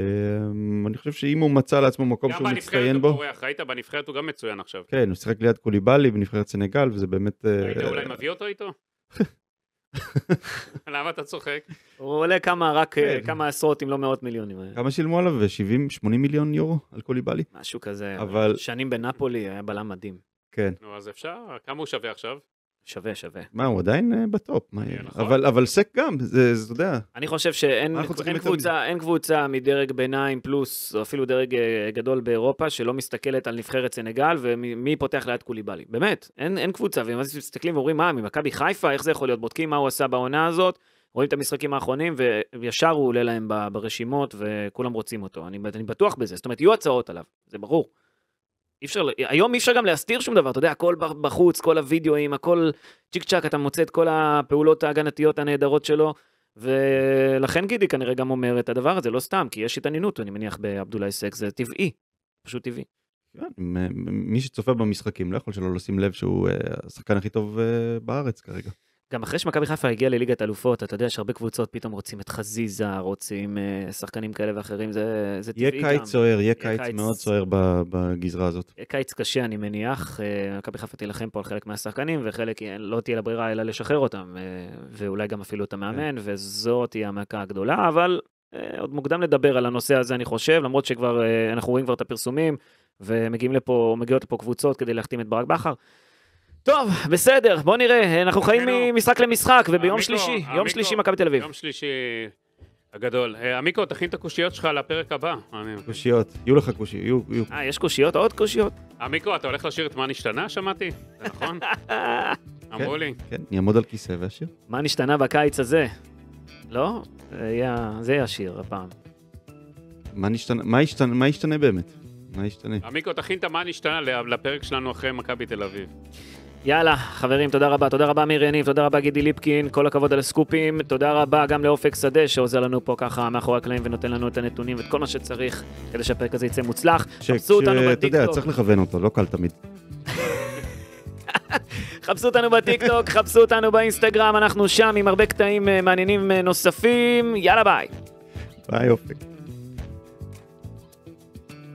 אמ, אני חושב שאם הוא מצא לעצמו מקום שהוא מצטיין בו... גם בנבחרת הוא בורח, ראית? בנבחרת הוא גם מצוין עכשיו. כן, הוא שיחק ליד קוליבאלי בנבחרת סנגל, וזה באמת... אה, ראית אולי מביא אותו איתו? למה אתה צוחק? הוא עולה כמה, רק כן. כמה עשרות אם לא מאות מיליונים. כמה שילמו עליו? 70-80 מיליון יורו על קוליבאלי? משהו כזה. שנים בנפולי היה בלם מדהים. כן. נו, אז אפשר? כמה הוא שווה עכשיו? שווה, שווה. מה, הוא עדיין אה, בטופ, מה יהיה? כן, נכון. אבל, אבל סק גם, זה, אתה יודע. אני חושב שאין אין קבוצה, אין קבוצה מדרג ביניים פלוס, או אפילו דרג אה, גדול באירופה, שלא מסתכלת על נבחרת סנגל ומי פותח ליד קוליבאלי. באמת, אין, אין קבוצה, והם מסתכלים ואומרים, מה, ממכבי חיפה, איך זה יכול להיות? בודקים מה הוא עשה בעונה הזאת, רואים את המשחקים האחרונים, וישר הוא עולה להם ברשימות, וכולם רוצים אותו. אני, אני בטוח בזה, זאת אומרת, יהיו הצעות עליו, זה ברור. אי אפשר, היום אי אפשר גם להסתיר שום דבר, אתה יודע, הכל בחוץ, כל הווידאוים, הכל צ'יק צ'אק, אתה מוצא את כל הפעולות ההגנתיות הנהדרות שלו, ולכן גידי כנראה גם אומר את הדבר הזה, לא סתם, כי יש התעניינות, אני מניח, בעבדולאי סק, זה טבעי, פשוט טבעי. כן, מי שצופה במשחקים לא יכול שלא לשים לב שהוא אה, השחקן הכי טוב אה, בארץ כרגע. גם אחרי שמכבי חיפה הגיעה לליגת אלופות, אתה יודע שהרבה קבוצות פתאום רוצים את חזיזה, רוצים אה, שחקנים כאלה ואחרים, זה, זה טבעי גם. יהיה קיץ סוער, יהיה קיץ, מאוד סוער בגזרה הזאת. יהיה קיץ קשה, אני מניח. אה, מכבי חיפה תילחם פה על חלק מהשחקנים, וחלק לא תהיה לה ברירה אלא לשחרר אותם, אה, ואולי גם אפילו את המאמן, כן. וזו תהיה המכה הגדולה, אבל עוד מוקדם לדבר על הנושא הזה, אני חושב, למרות שאנחנו רואים כבר את הפרסומים, ומגיעות לפה, לפה קבוצות כדי להחתים את ברק בכר. טוב, בסדר, בוא נראה. אנחנו חיים ממשחק למשחק, וביום שלישי, יום שלישי מכבי תל אביב. יום שלישי הגדול. אה, עמיקו, תכין את הקושיות שלך לפרק הבא. קושיות, יהיו לך קושיות. יהיו, יהיו. אה, יש קושיות? עוד קושיות? עמיקו, אתה הולך לשיר את מה נשתנה, שמעתי? זה נכון? אמרו לי. כן, אני כן, אעמוד על כיסא ואשיר. מה נשתנה בקיץ הזה? לא? זה יהיה השיר הפעם. מה ישתנה באמת? מה ישתנה? עמיקו, תכין את מה נשתנה לפרק שלנו אחרי מכבי תל אביב. יאללה, חברים, תודה רבה. תודה רבה, מירי יניב, תודה רבה, גידי ליפקין, כל הכבוד על הסקופים. תודה רבה גם לאופק שדה, שעוזר לנו פה ככה מאחורי הקלעים ונותן לנו את הנתונים ואת כל מה שצריך כדי שהפרק הזה יצא מוצלח. חפשו אותנו בטיקטוק. אתה יודע, צריך לכוון אותו, לא קל תמיד. חפשו אותנו בטיקטוק, חפשו אותנו באינסטגרם, אנחנו שם עם הרבה קטעים אה, מעניינים אה, נוספים. יאללה, ביי. ביי, אופק.